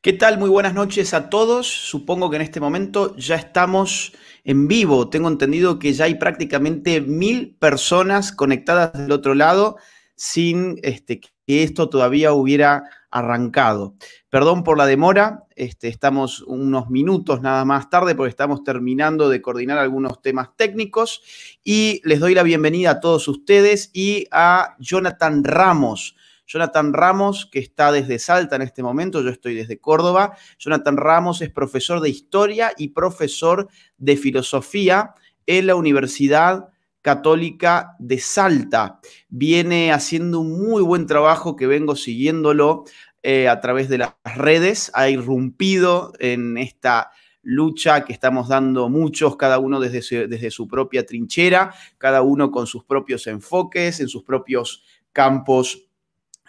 ¿Qué tal? Muy buenas noches a todos. Supongo que en este momento ya estamos en vivo. Tengo entendido que ya hay prácticamente mil personas conectadas del otro lado sin este, que esto todavía hubiera arrancado. Perdón por la demora, este, estamos unos minutos nada más tarde porque estamos terminando de coordinar algunos temas técnicos y les doy la bienvenida a todos ustedes y a Jonathan Ramos. Jonathan Ramos, que está desde Salta en este momento, yo estoy desde Córdoba. Jonathan Ramos es profesor de historia y profesor de filosofía en la Universidad Católica de Salta. Viene haciendo un muy buen trabajo que vengo siguiéndolo eh, a través de las redes. Ha irrumpido en esta lucha que estamos dando muchos, cada uno desde desde su propia trinchera, cada uno con sus propios enfoques, en sus propios campos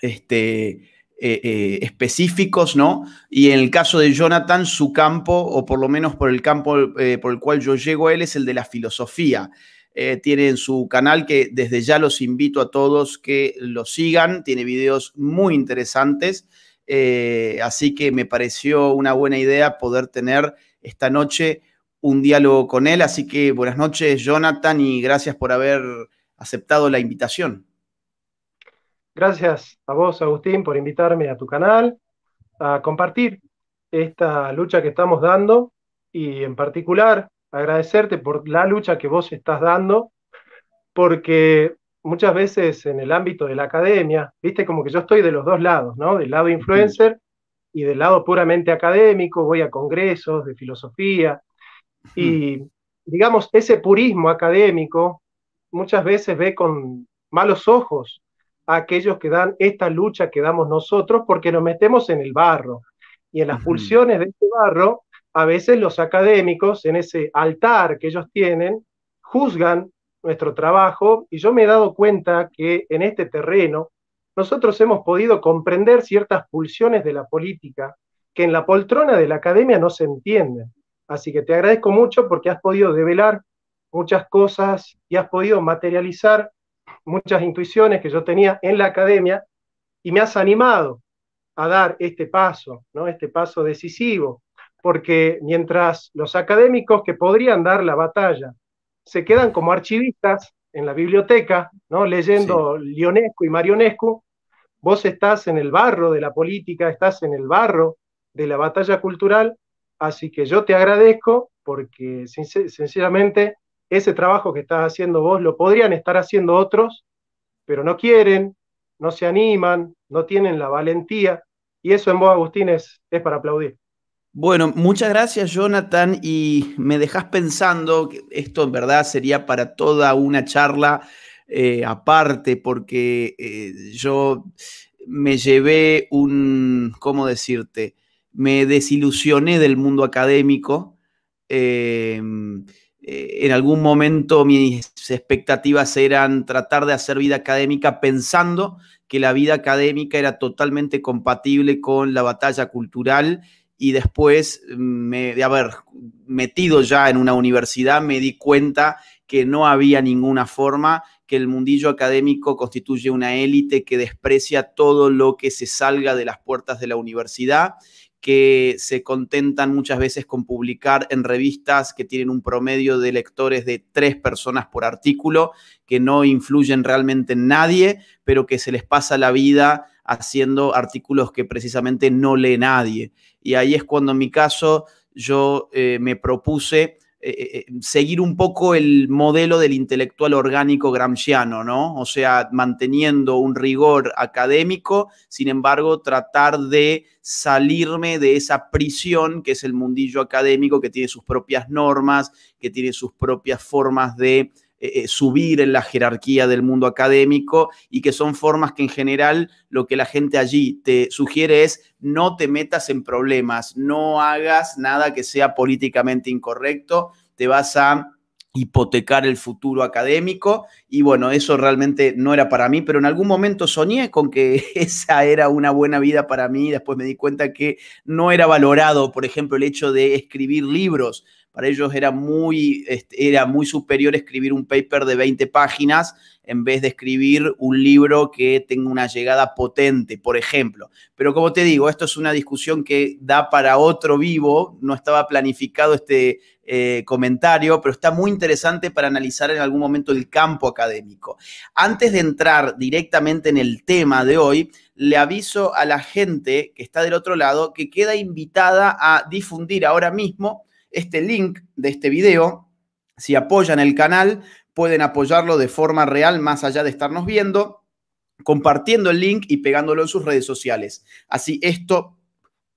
este, eh, eh, específicos, ¿no? Y en el caso de Jonathan, su campo, o por lo menos por el campo eh, por el cual yo llego a él, es el de la filosofía. tiene en su canal que desde ya los invito a todos que lo sigan, tiene videos muy interesantes, así que me pareció una buena idea poder tener esta noche un diálogo con él, así que buenas noches Jonathan y gracias por haber aceptado la invitación. Gracias a vos, Agustín, por invitarme a tu canal, a compartir esta lucha que estamos dando y en particular agradecerte por la lucha que vos estás dando, porque muchas veces en el ámbito de la academia, viste como que yo estoy de los dos lados, ¿no? Del lado influencer y del lado puramente académico, voy a congresos de filosofía y digamos, ese purismo académico muchas veces ve con malos ojos aquellos que dan esta lucha que damos nosotros porque nos metemos en el barro. Y en las pulsiones de este barro, a veces los académicos, en ese altar que ellos tienen, juzgan nuestro trabajo y yo me he dado cuenta que en este terreno nosotros hemos podido comprender ciertas pulsiones de la política que en la poltrona de la academia no se entienden. Así que te agradezco mucho porque has podido develar muchas cosas y has podido materializar muchas intuiciones que yo tenía en la academia y me has animado a dar este paso, ¿no? este paso decisivo, porque mientras los académicos que podrían dar la batalla se quedan como archivistas en la biblioteca, ¿no? leyendo Lionesco y Marionescu, vos estás en el barro de la política, estás en el barro de la batalla cultural, así que yo te agradezco porque sinceramente ese trabajo que estás haciendo vos lo podrían estar haciendo otros, pero no quieren, no se animan, no tienen la valentía. Y eso en vos, Agustín, es, para aplaudir. Bueno, muchas gracias Jonathan y me dejas pensando, que esto en verdad sería para toda una charla eh, aparte, porque eh, yo me llevé un, ¿cómo decirte? Me desilusioné del mundo académico. Eh, eh, en algún momento mis expectativas eran tratar de hacer vida académica pensando que la vida académica era totalmente compatible con la batalla cultural y después de haber metido ya en una universidad me di cuenta que no había ninguna forma, que el mundillo académico constituye una élite que desprecia todo lo que se salga de las puertas de la universidad, que se contentan muchas veces con publicar en revistas que tienen un promedio de lectores de tres personas por artículo, que no influyen realmente en nadie, pero que se les pasa la vida haciendo artículos que precisamente no lee nadie. Y ahí es cuando en mi caso yo eh, me propuse eh, eh, seguir un poco el modelo del intelectual orgánico gramsciano, ¿no? O sea, manteniendo un rigor académico, sin embargo, tratar de salirme de esa prisión que es el mundillo académico, que tiene sus propias normas, que tiene sus propias formas de eh, eh, subir en la jerarquía del mundo académico y que son formas que en general lo que la gente allí te sugiere es no te metas en problemas, no hagas nada que sea políticamente incorrecto, te vas a hipotecar el futuro académico y bueno, eso realmente no era para mí, pero en algún momento soñé con que esa era una buena vida para mí, después me di cuenta que no era valorado, por ejemplo, el hecho de escribir libros, para ellos era muy, este, era muy superior escribir un paper de 20 páginas en vez de escribir un libro que tenga una llegada potente, por ejemplo. Pero como te digo, esto es una discusión que da para otro vivo, no estaba planificado este, eh, comentario, pero está muy interesante para analizar en algún momento el campo académico. Antes de entrar directamente en el tema de hoy, le aviso a la gente que está del otro lado que queda invitada a difundir ahora mismo este link de este video. Si apoyan el canal, pueden apoyarlo de forma real, más allá de estarnos viendo, compartiendo el link y pegándolo en sus redes sociales. Así esto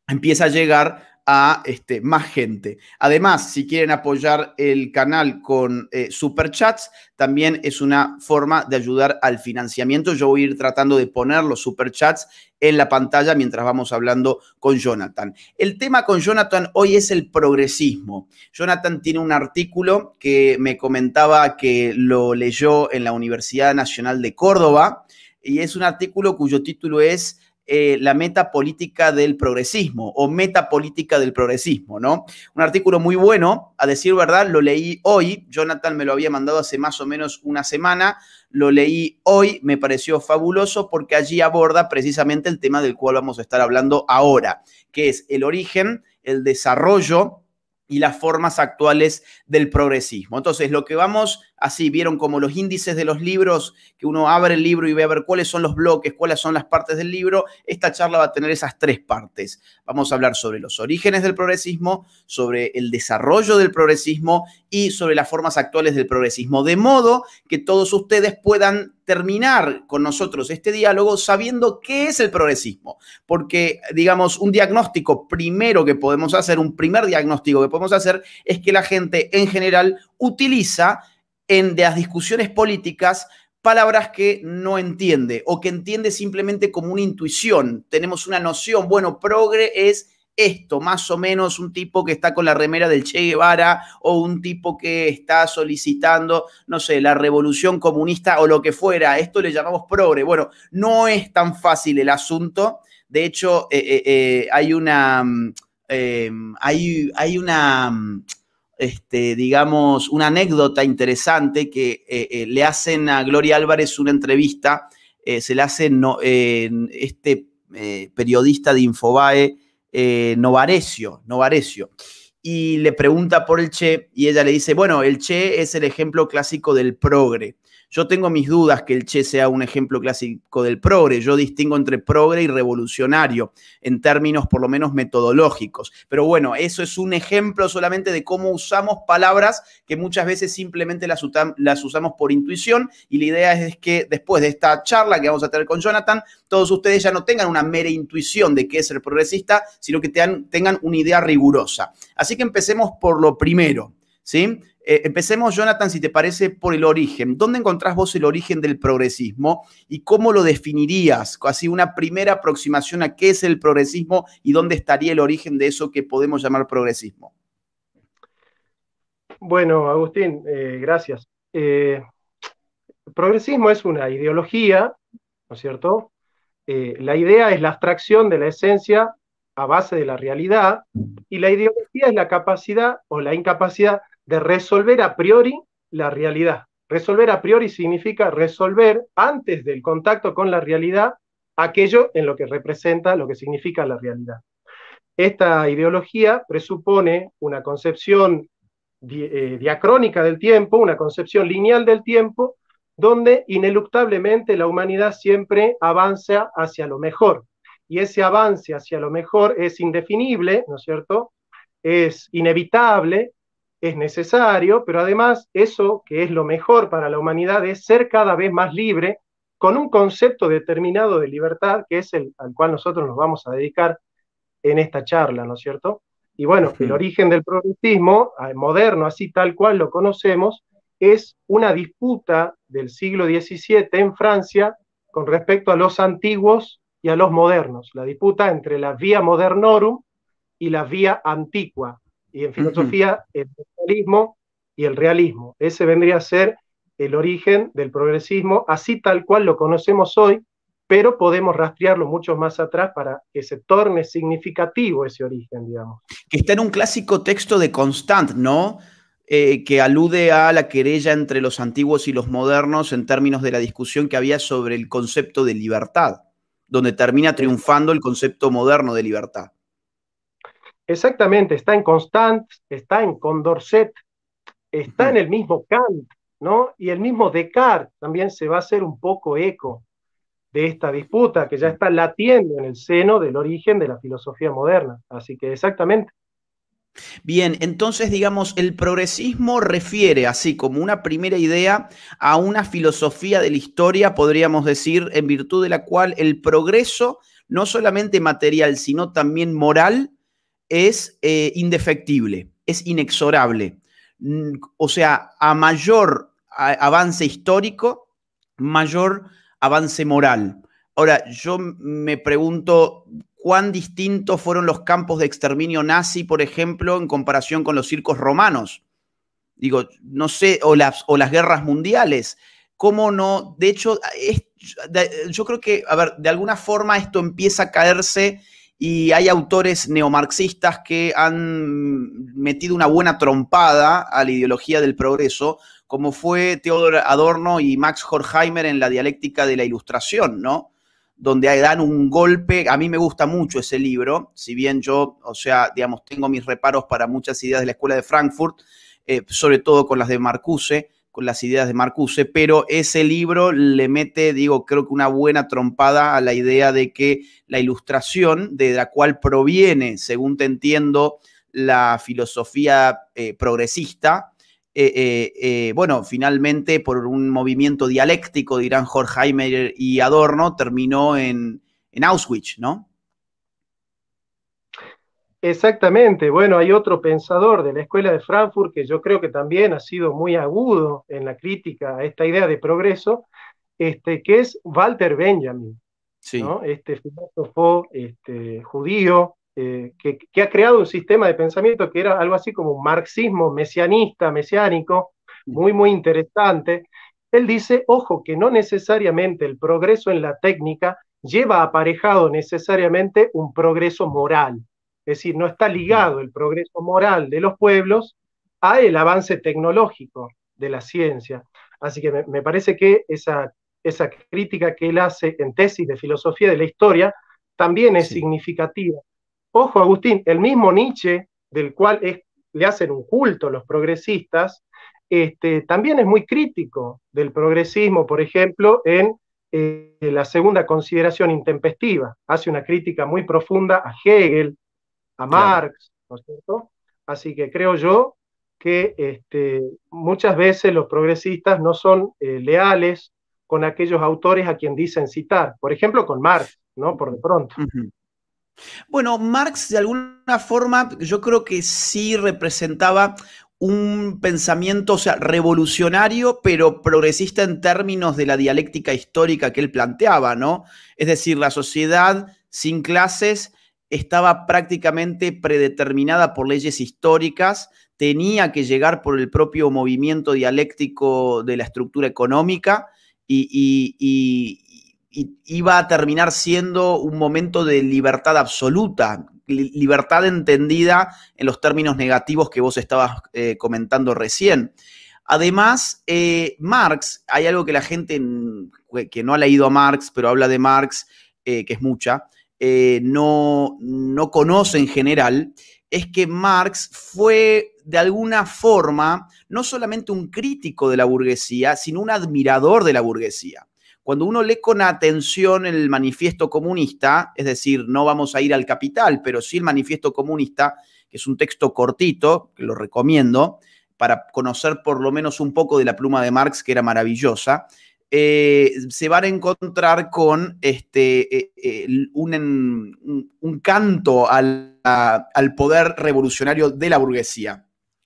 empieza a llegar a este, más gente. Además, si quieren apoyar el canal con eh, superchats, también es una forma de ayudar al financiamiento. Yo voy a ir tratando de poner los superchats en la pantalla mientras vamos hablando con Jonathan. El tema con Jonathan hoy es el progresismo. Jonathan tiene un artículo que me comentaba que lo leyó en la Universidad Nacional de Córdoba y es un artículo cuyo título es eh, la meta política del progresismo o metapolítica del progresismo, ¿no? Un artículo muy bueno, a decir verdad, lo leí hoy, Jonathan me lo había mandado hace más o menos una semana, lo leí hoy, me pareció fabuloso porque allí aborda precisamente el tema del cual vamos a estar hablando ahora, que es el origen, el desarrollo y las formas actuales del progresismo. Entonces, lo que vamos así, vieron como los índices de los libros, que uno abre el libro y ve a ver cuáles son los bloques, cuáles son las partes del libro, esta charla va a tener esas tres partes. Vamos a hablar sobre los orígenes del progresismo, sobre el desarrollo del progresismo y sobre las formas actuales del progresismo, de modo que todos ustedes puedan terminar con nosotros este diálogo sabiendo qué es el progresismo, porque digamos, un diagnóstico primero que podemos hacer, un primer diagnóstico que podemos hacer es que la gente en general utiliza en las discusiones políticas palabras que no entiende o que entiende simplemente como una intuición. Tenemos una noción, bueno, progre es esto, más o menos un tipo que está con la remera del Che Guevara o un tipo que está solicitando, no sé, la revolución comunista o lo que fuera. Esto le llamamos progre. Bueno, no es tan fácil el asunto. De hecho, eh, eh, eh, hay una... Mm, hay, hay una mm, este, digamos, una anécdota interesante que eh, eh, le hacen a Gloria Álvarez una entrevista, eh, se le hace este periodista de Infobae, Novarecio, Novarecio, y le pregunta por el Che, y ella le dice, bueno, el Che es el ejemplo clásico del progre. Yo tengo mis dudas que el Che sea un ejemplo clásico del progre. Yo distingo entre progre y revolucionario en términos por lo menos metodológicos. Pero bueno, eso es un ejemplo solamente de cómo usamos palabras que muchas veces simplemente las, usamos por intuición y la idea es que después de esta charla que vamos a tener con Jonathan, todos ustedes ya no tengan una mera intuición de qué es el progresista, sino que tengan una idea rigurosa. Así que empecemos por lo primero. ¿Sí? Eh, empecemos, Jonathan, si te parece, por el origen. ¿Dónde encontrás vos el origen del progresismo y cómo lo definirías? Así una primera aproximación a qué es el progresismo y dónde estaría el origen de eso que podemos llamar progresismo. Bueno, Agustín, eh, gracias. Eh, progresismo es una ideología, ¿no es cierto? la idea es la abstracción de la esencia a base de la realidad y la ideología es la capacidad o la incapacidad de resolver a priori la realidad. Resolver a priori significa resolver antes del contacto con la realidad aquello en lo que representa, lo que significa la realidad. Esta ideología presupone una concepción eh, diacrónica del tiempo, una concepción lineal del tiempo, donde ineluctablemente la humanidad siempre avanza hacia lo mejor. Y ese avance hacia lo mejor es indefinible, ¿no es cierto? Es inevitable, es necesario, pero además eso que es lo mejor para la humanidad es ser cada vez más libre con un concepto determinado de libertad que es el al cual nosotros nos vamos a dedicar en esta charla, ¿no es cierto? Y bueno, el origen del progresismo moderno, así tal cual lo conocemos, es una disputa del siglo XVII en Francia con respecto a los antiguos y a los modernos, la disputa entre la vía modernorum y la vía antigua, y en filosofía el realismo y el realismo. Ese vendría a ser el origen del progresismo, así tal cual lo conocemos hoy, pero podemos rastrearlo mucho más atrás para que se torne significativo ese origen, digamos. Que está en un clásico texto de Constant, ¿no? Eh, que alude a la querella entre los antiguos y los modernos en términos de la discusión que había sobre el concepto de libertad, donde termina triunfando el concepto moderno de libertad. Exactamente, está en Constant, está en Condorcet, está en el mismo Kant, ¿no? Y el mismo Descartes también se va a hacer un poco eco de esta disputa que ya está latiendo en el seno del origen de la filosofía moderna. Así que exactamente. Bien, entonces digamos, el progresismo refiere así como una primera idea a una filosofía de la historia, podríamos decir, en virtud de la cual el progreso, no solamente material, sino también moral, es eh, indefectible, es inexorable. Mm, o sea, a mayor avance histórico, mayor avance moral. Ahora, yo me pregunto cuán distintos fueron los campos de exterminio nazi, por ejemplo, en comparación con los circos romanos. Digo, no sé, o las, o las guerras mundiales. ¿Cómo no? De hecho, yo creo que, a ver, de alguna forma esto empieza a caerse y hay autores neomarxistas que han metido una buena trompada a la ideología del progreso, como fue Theodor Adorno y Max Horkheimer en la dialéctica de la ilustración, ¿no? donde dan un golpe. A mí me gusta mucho ese libro, si bien yo, o sea, digamos, tengo mis reparos para muchas ideas de la Escuela de Frankfurt, eh, sobre todo con las de Marcuse, con las ideas de Marcuse, pero ese libro le mete, digo, creo que una buena trompada a la idea de que la ilustración de la cual proviene, según te entiendo, la filosofía eh, progresista, eh, eh, bueno, finalmente por un movimiento dialéctico, dirán Horkheimer y Adorno, terminó en, en Auschwitz, ¿no? Exactamente, bueno, hay otro pensador de la Escuela de Frankfurt que yo creo que también ha sido muy agudo en la crítica a esta idea de progreso, este, que es Walter Benjamin, este filósofo este, judío eh, que, que, ha creado un sistema de pensamiento que era algo así como un marxismo mesianista, mesiánico, muy, muy interesante. Él dice, ojo, que no necesariamente el progreso en la técnica lleva aparejado necesariamente un progreso moral. Es decir, no está ligado el progreso moral de los pueblos a el avance tecnológico de la ciencia. Así que me, parece que esa, esa, crítica que él hace en tesis de filosofía de la historia también es significativa. Ojo, Agustín, el mismo Nietzsche, del cual le hacen un culto los progresistas, este, también es muy crítico del progresismo, por ejemplo, en eh, la segunda consideración intempestiva. Hace una crítica muy profunda a Hegel, a Marx, ¿no es cierto? Así que creo yo que este, muchas veces los progresistas no son eh, leales con aquellos autores a quien dicen citar, por ejemplo con Marx, ¿no? Por de pronto. Bueno, Marx de alguna forma yo creo que sí representaba un pensamiento, o sea, revolucionario, pero progresista en términos de la dialéctica histórica que él planteaba, ¿no? Es decir, la sociedad sin clases estaba prácticamente predeterminada por leyes históricas, tenía que llegar por el propio movimiento dialéctico de la estructura económica y, iba a terminar siendo un momento de libertad absoluta, libertad entendida en los términos negativos que vos estabas eh, comentando recién. Además, eh, Marx, hay algo que la gente que no ha leído a Marx, pero habla de Marx, eh, que es mucha, eh, no, no conoce en general, es que Marx fue de alguna forma no solamente un crítico de la burguesía, sino un admirador de la burguesía. Cuando uno lee con atención el manifiesto comunista, es decir, no vamos a ir al capital, pero sí el manifiesto comunista, que es un texto cortito, que lo recomiendo, para conocer por lo menos un poco de la pluma de Marx, que era maravillosa, eh, se van a encontrar con este, eh, eh, un, canto al, poder revolucionario de la burguesía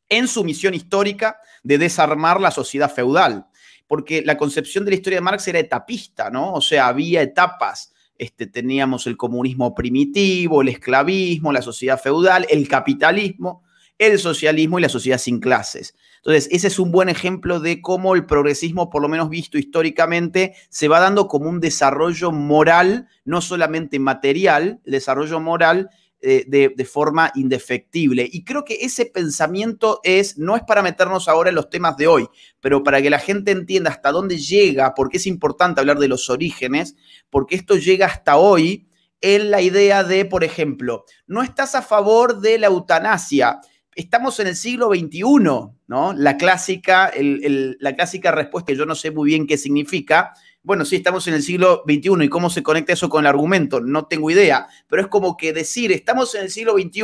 en su misión histórica de desarmar la sociedad feudal. Porque la concepción de la historia de Marx era etapista, ¿no? O sea, había etapas. Este, teníamos el comunismo primitivo, el esclavismo, la sociedad feudal, el capitalismo, el socialismo y la sociedad sin clases. Entonces, ese es un buen ejemplo de cómo el progresismo, por lo menos visto históricamente, se va dando como un desarrollo moral, no solamente material, desarrollo moral eh, de, de, forma indefectible. Y creo que ese pensamiento es, no es para meternos ahora en los temas de hoy, pero para que la gente entienda hasta dónde llega, porque es importante hablar de los orígenes, porque esto llega hasta hoy en la idea de, por ejemplo, no estás a favor de la eutanasia, estamos en el siglo XXI, ¿no? La clásica, la clásica respuesta que yo no sé muy bien qué significa. Bueno, sí, estamos en el siglo XXI y cómo se conecta eso con el argumento, no tengo idea, pero es como que decir estamos en el siglo XXI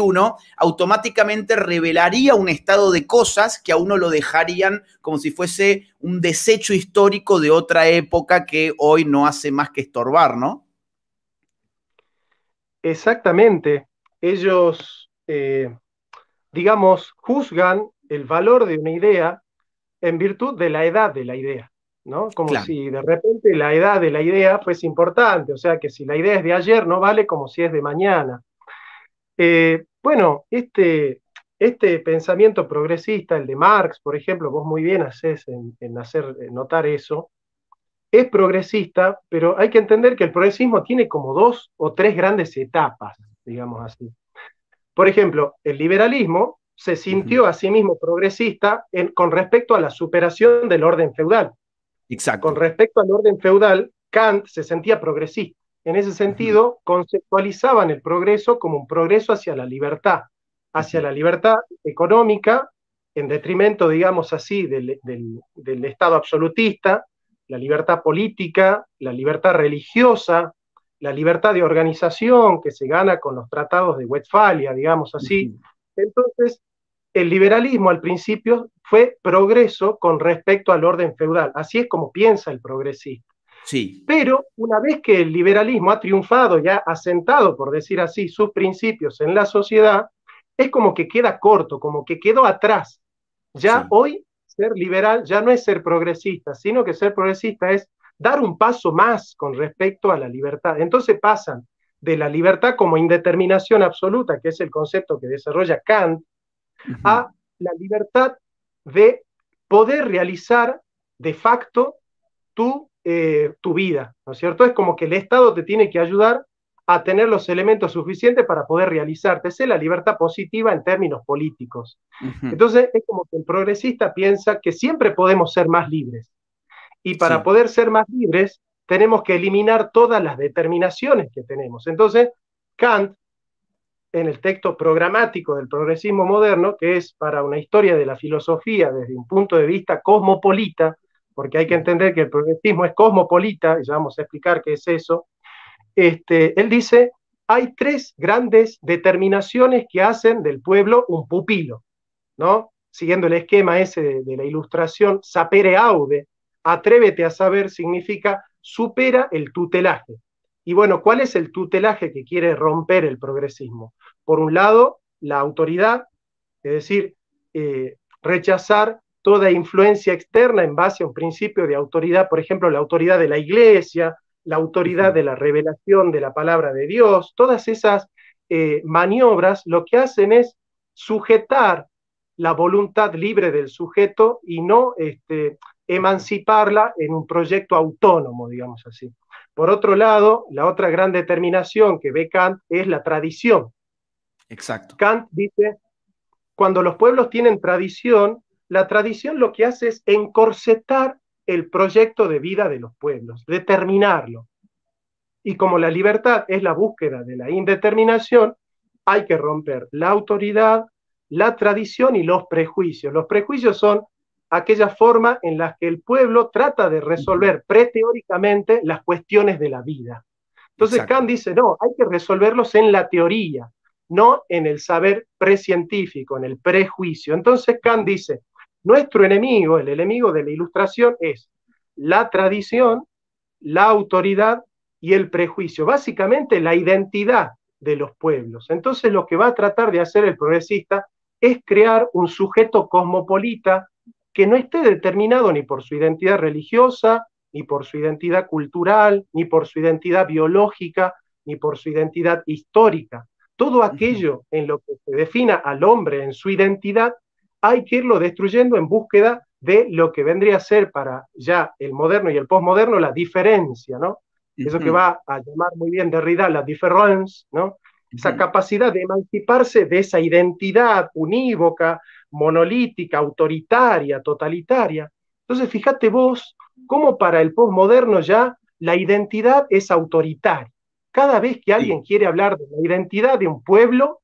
automáticamente revelaría un estado de cosas que a uno lo dejarían como si fuese un desecho histórico de otra época que hoy no hace más que estorbar, ¿no? Exactamente. Ellos eh, digamos, juzgan el valor de una idea en virtud de la edad de la idea, ¿no? Como si de repente la edad de la idea fuese importante, o sea que si la idea es de ayer no vale como si es de mañana. Eh, bueno, este, este pensamiento progresista, el de Marx, por ejemplo, vos muy bien haces en, en, hacer notar eso, es progresista, pero hay que entender que el progresismo tiene como dos o tres grandes etapas, digamos así. Por ejemplo, el liberalismo se sintió a sí mismo progresista con respecto a la superación del orden feudal. Con respecto al orden feudal, Kant se sentía progresista. En ese sentido, conceptualizaban el progreso como un progreso hacia la libertad, hacia la libertad económica, en detrimento, digamos así, del Estado absolutista, la libertad política, la libertad religiosa, la libertad de organización que se gana con los tratados de Westfalia, digamos así. Entonces, el liberalismo al principio fue progreso con respecto al orden feudal. Así es como piensa el progresista. Sí. Pero una vez que el liberalismo ha triunfado y ha asentado, por decir así, sus principios en la sociedad, es como que queda corto, como que quedó atrás. Ya hoy ser liberal ya no es ser progresista, sino que ser progresista es dar un paso más con respecto a la libertad. Entonces pasan de la libertad como indeterminación absoluta, que es el concepto que desarrolla Kant, a la libertad de poder realizar de facto tu, eh, tu vida, ¿no es cierto? Es como que el Estado te tiene que ayudar a tener los elementos suficientes para poder realizarte. es la libertad positiva en términos políticos. Entonces es como que el progresista piensa que siempre podemos ser más libres. Y para poder ser más libres, tenemos que eliminar todas las determinaciones que tenemos. Entonces, Kant, en el texto programático del progresismo moderno, que es para una historia de la filosofía desde un punto de vista cosmopolita, porque hay que entender que el progresismo es cosmopolita, y ya vamos a explicar qué es eso, este, él dice, hay tres grandes determinaciones que hacen del pueblo un pupilo, ¿no? Siguiendo el esquema ese de la ilustración sapere aude, Atrévete a saber significa supera el tutelaje. Y bueno, ¿cuál es el tutelaje que quiere romper el progresismo? Por un lado, la autoridad, es decir, eh, rechazar toda influencia externa en base a un principio de autoridad, por ejemplo, la autoridad de la iglesia, la autoridad de la revelación de la palabra de Dios, todas esas eh, maniobras lo que hacen es sujetar la voluntad libre del sujeto y no este, emanciparla en un proyecto autónomo, digamos así. Por otro lado, la otra gran determinación que ve Kant es la tradición. Exacto. Kant dice, cuando los pueblos tienen tradición, la tradición lo que hace es encorsetar el proyecto de vida de los pueblos, determinarlo. Y como la libertad es la búsqueda de la indeterminación, hay que romper la autoridad, la tradición y los prejuicios. Los prejuicios son aquella forma en la que el pueblo trata de resolver preteóricamente las cuestiones de la vida. Entonces Kant dice, no, hay que resolverlos en la teoría, no en el saber precientífico, en el prejuicio. Entonces Kant dice, nuestro enemigo, el enemigo de la ilustración es la tradición, la autoridad y el prejuicio, básicamente la identidad de los pueblos. Entonces lo que va a tratar de hacer el progresista es crear un sujeto cosmopolita que no esté determinado ni por su identidad religiosa, ni por su identidad cultural, ni por su identidad biológica, ni por su identidad histórica. Todo aquello en lo que se defina al hombre en su identidad, hay que irlo destruyendo en búsqueda de lo que vendría a ser para ya el moderno y el posmoderno la diferencia, ¿no? Eso que va a llamar muy bien Derrida la différence, ¿no? Esa capacidad de emanciparse de esa identidad unívoca, monolítica, autoritaria, totalitaria. Entonces, fíjate vos cómo para el posmoderno ya la identidad es autoritaria. Cada vez que alguien quiere hablar de la identidad de un pueblo,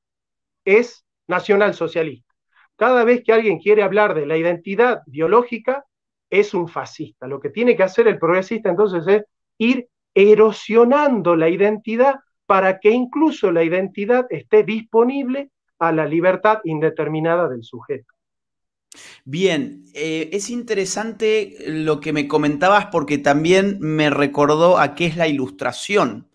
es nacionalsocialista. Cada vez que alguien quiere hablar de la identidad biológica, es un fascista. Lo que tiene que hacer el progresista entonces es ir erosionando la identidad para que incluso la identidad esté disponible a la libertad indeterminada del sujeto. Bien, eh, es interesante lo que me comentabas porque también me recordó a qué es la ilustración.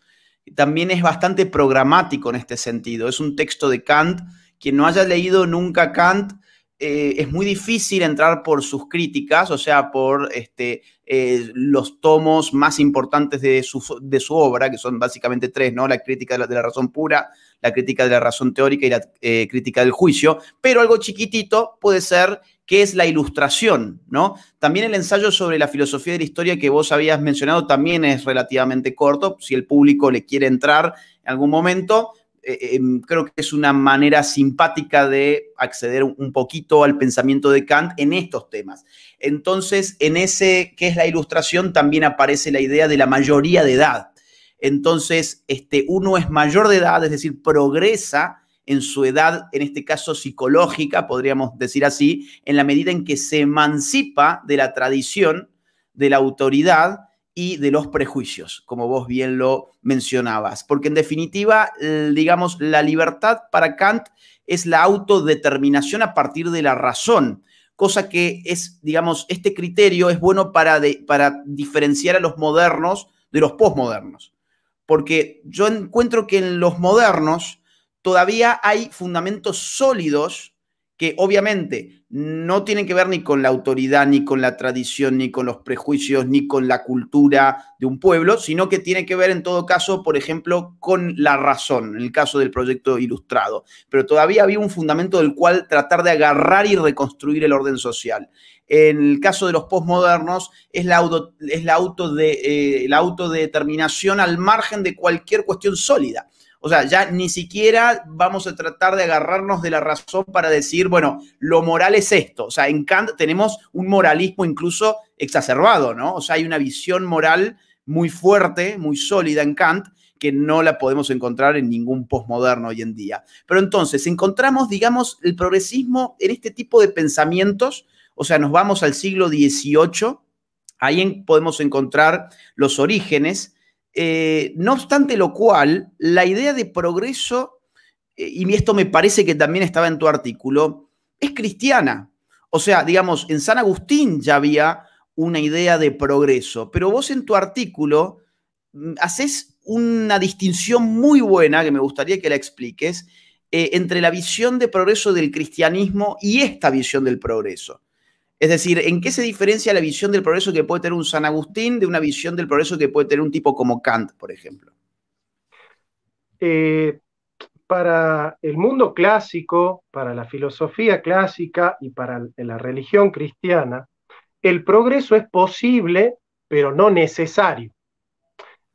También es bastante programático en este sentido. Es un texto de Kant. Quien no haya leído nunca Kant, eh, es muy difícil entrar por sus críticas, o sea, por este, eh, los tomos más importantes de su, obra, que son básicamente tres, ¿no? La crítica de la, razón pura, la crítica de la razón teórica y la eh, crítica del juicio, pero algo chiquitito puede ser que es la ilustración, ¿no? También el ensayo sobre la filosofía de la historia que vos habías mencionado también es relativamente corto, si el público le quiere entrar en algún momento, eh, em, creo que es una manera simpática de acceder un poquito al pensamiento de Kant en estos temas. Entonces, en ese que es la ilustración, también aparece la idea de la mayoría de edad. Entonces, este, uno es mayor de edad, es decir, progresa en su edad, en este caso psicológica, podríamos decir así, en la medida en que se emancipa de la tradición, de la autoridad, y de los prejuicios, como vos bien lo mencionabas. Porque en definitiva, digamos, la libertad para Kant es la autodeterminación a partir de la razón, cosa que es, digamos, este criterio es bueno para, para diferenciar a los modernos de los posmodernos. Porque yo encuentro que en los modernos todavía hay fundamentos sólidos que obviamente no tienen que ver ni con la autoridad, ni con la tradición, ni con los prejuicios, ni con la cultura de un pueblo, sino que tiene que ver en todo caso, por ejemplo, con la razón, en el caso del proyecto ilustrado. Pero todavía había un fundamento del cual tratar de agarrar y reconstruir el orden social. En el caso de los postmodernos, es, la, eh, la autodeterminación al margen de cualquier cuestión sólida. O sea, ya ni siquiera vamos a tratar de agarrarnos de la razón para decir, bueno, lo moral es esto. O sea, en Kant tenemos un moralismo incluso exacerbado, ¿no? O sea, hay una visión moral muy fuerte, muy sólida en Kant, que no la podemos encontrar en ningún posmoderno hoy en día. Pero entonces, encontramos, digamos, el progresismo en este tipo de pensamientos, o sea, nos vamos al siglo XVIII, ahí podemos encontrar los orígenes eh, no obstante lo cual, la idea de progreso, eh, y esto me parece que también estaba en tu artículo, es cristiana. O sea, digamos, en San Agustín ya había una idea de progreso, pero vos en tu artículo mm, haces una distinción muy buena que me gustaría que la expliques eh, entre la visión de progreso del cristianismo y esta visión del progreso. Es decir, ¿en qué se diferencia la visión del progreso que puede tener un San Agustín de una visión del progreso que puede tener un tipo como Kant, por ejemplo? Eh, para el mundo clásico, para la filosofía clásica y para la religión cristiana, el progreso es posible, pero no necesario.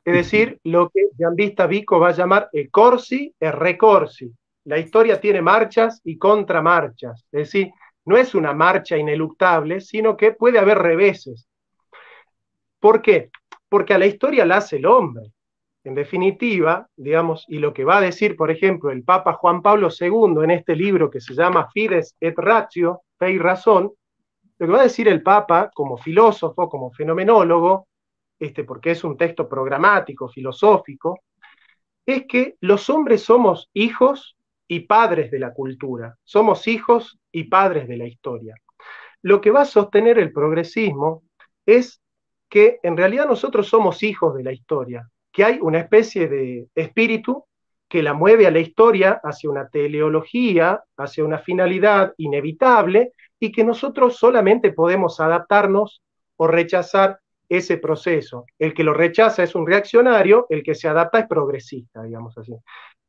Es decir, lo que vista Vico va a llamar el corsi, el recorsi. La historia tiene marchas y contramarchas. Es decir, no es una marcha ineluctable, sino que puede haber reveses. ¿Por qué? Porque a la historia la hace el hombre. En definitiva, digamos, y lo que va a decir, por ejemplo, el Papa Juan Pablo II en este libro que se llama Fides et Ratio, Fe y Razón, lo que va a decir el Papa como filósofo, como fenomenólogo, este, porque es un texto programático, filosófico, es que los hombres somos hijos y padres de la cultura, somos hijos y padres de la historia. Lo que va a sostener el progresismo es que en realidad nosotros somos hijos de la historia, que hay una especie de espíritu que la mueve a la historia hacia una teleología, hacia una finalidad inevitable, y que nosotros solamente podemos adaptarnos o rechazar ese proceso. El que lo rechaza es un reaccionario, el que se adapta es progresista, digamos así.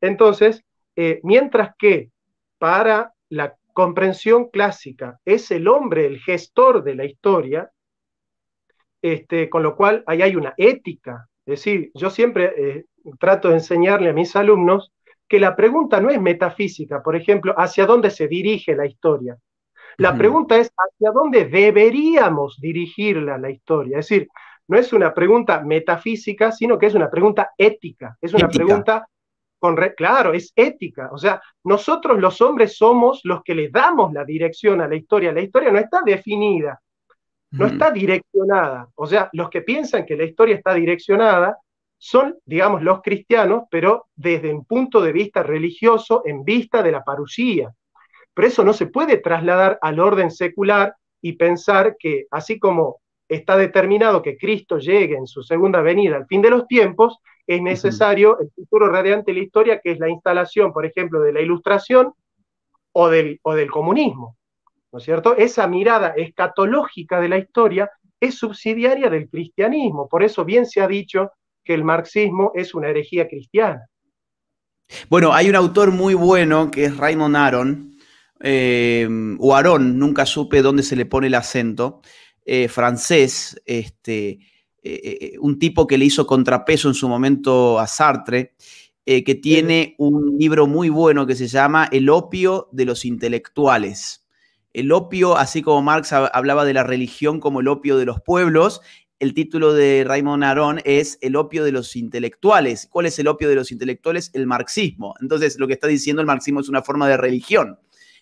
Entonces, eh, mientras que para la comprensión clásica es el hombre el gestor de la historia, este, con lo cual ahí hay una ética. Es decir, yo siempre eh, trato de enseñarle a mis alumnos que la pregunta no es metafísica, por ejemplo, hacia dónde se dirige la historia. La pregunta es hacia dónde deberíamos dirigirla la historia. Es decir, no es una pregunta metafísica, sino que es una pregunta ética, es una pregunta claro, es ética. O sea, nosotros los hombres somos los que le damos la dirección a la historia. La historia no está definida, no mm. está direccionada. O sea, los que piensan que la historia está direccionada son, digamos, los cristianos, pero desde un punto de vista religioso, en vista de la parucía. Pero eso no se puede trasladar al orden secular y pensar que así como está determinado que Cristo llegue en su segunda venida al fin de los tiempos, es necesario el futuro radiante de la historia, que es la instalación, por ejemplo, de la ilustración o del, o del comunismo. ¿No es cierto? Esa mirada escatológica de la historia es subsidiaria del cristianismo. Por eso bien se ha dicho que el marxismo es una herejía cristiana. Bueno, hay un autor muy bueno que es Raymond Aron, eh, o Aron, nunca supe dónde se le pone el acento, eh, francés, este, eh, eh, eh, un tipo que le hizo contrapeso en su momento a Sartre, que tiene un libro muy bueno que se llama El opio de los intelectuales. El opio, así como Marx hablaba de la religión como el opio de los pueblos, el título de Raymond Aron es El opio de los intelectuales. ¿Cuál es el opio de los intelectuales? El marxismo. Entonces, lo que está diciendo el marxismo es una forma de religión.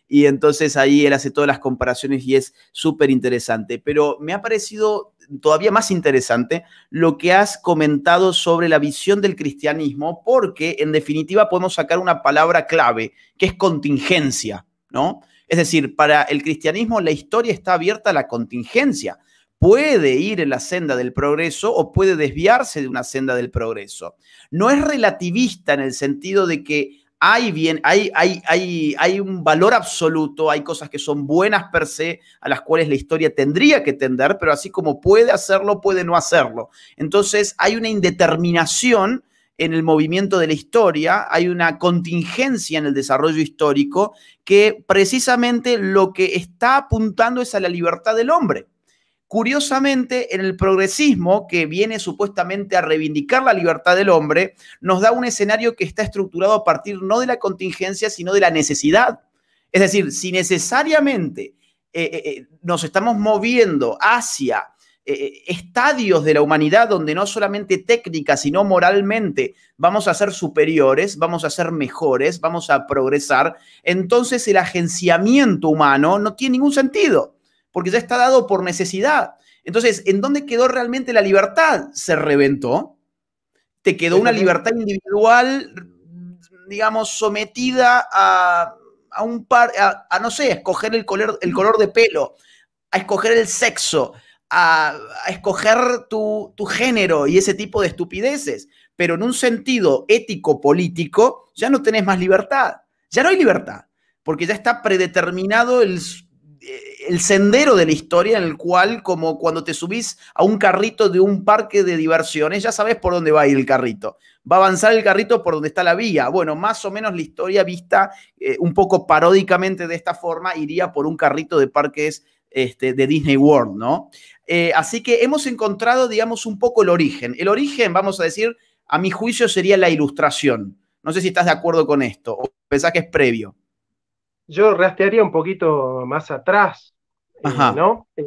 Y entonces ahí él hace todas las comparaciones y es súper interesante. Pero me ha parecido todavía más interesante lo que has comentado sobre la visión del cristianismo, porque en definitiva podemos sacar una palabra clave, que es contingencia, ¿no? Es decir, para el cristianismo la historia está abierta a la contingencia. Puede ir en la senda del progreso o puede desviarse de una senda del progreso. No es relativista en el sentido de que hay, bien, hay, hay un valor absoluto, hay cosas que son buenas per se, a las cuales la historia tendría que tender, pero así como puede hacerlo, puede no hacerlo. Entonces hay una indeterminación en el movimiento de la historia, hay una contingencia en el desarrollo histórico que precisamente lo que está apuntando es a la libertad del hombre. Curiosamente, en el progresismo, que viene supuestamente a reivindicar la libertad del hombre, nos da un escenario que está estructurado a partir no de la contingencia, sino de la necesidad. Es decir, si necesariamente eh, eh, eh, nos estamos moviendo hacia estadios de la humanidad donde no solamente técnica, sino moralmente vamos a ser superiores, vamos a ser mejores, vamos a progresar, entonces el agenciamiento humano no tiene ningún sentido porque ya está dado por necesidad. Entonces, ¿en dónde quedó realmente la libertad? Se reventó. Te quedó una libertad individual, digamos, sometida a, un par, a, no sé, a escoger el color, el color de pelo, a escoger el sexo, a, escoger tu, tu, género y ese tipo de estupideces. Pero en un sentido ético-político, ya no tenés más libertad. Ya no hay libertad, porque ya está predeterminado el el sendero de la historia en el cual, como cuando te subís a un carrito de un parque de diversiones, ya sabes por dónde va a ir el carrito. Va a avanzar el carrito por donde está la vía. Bueno, más o menos la historia vista eh, un poco paródicamente de esta forma iría por un carrito de parques este, de Disney World, ¿no? Eh, así que hemos encontrado, digamos, un poco el origen. El origen, vamos a decir, a mi juicio sería la ilustración. No sé si estás de acuerdo con esto o pensás que es previo yo rastrearía un poquito más atrás, eh, ¿no? Eh,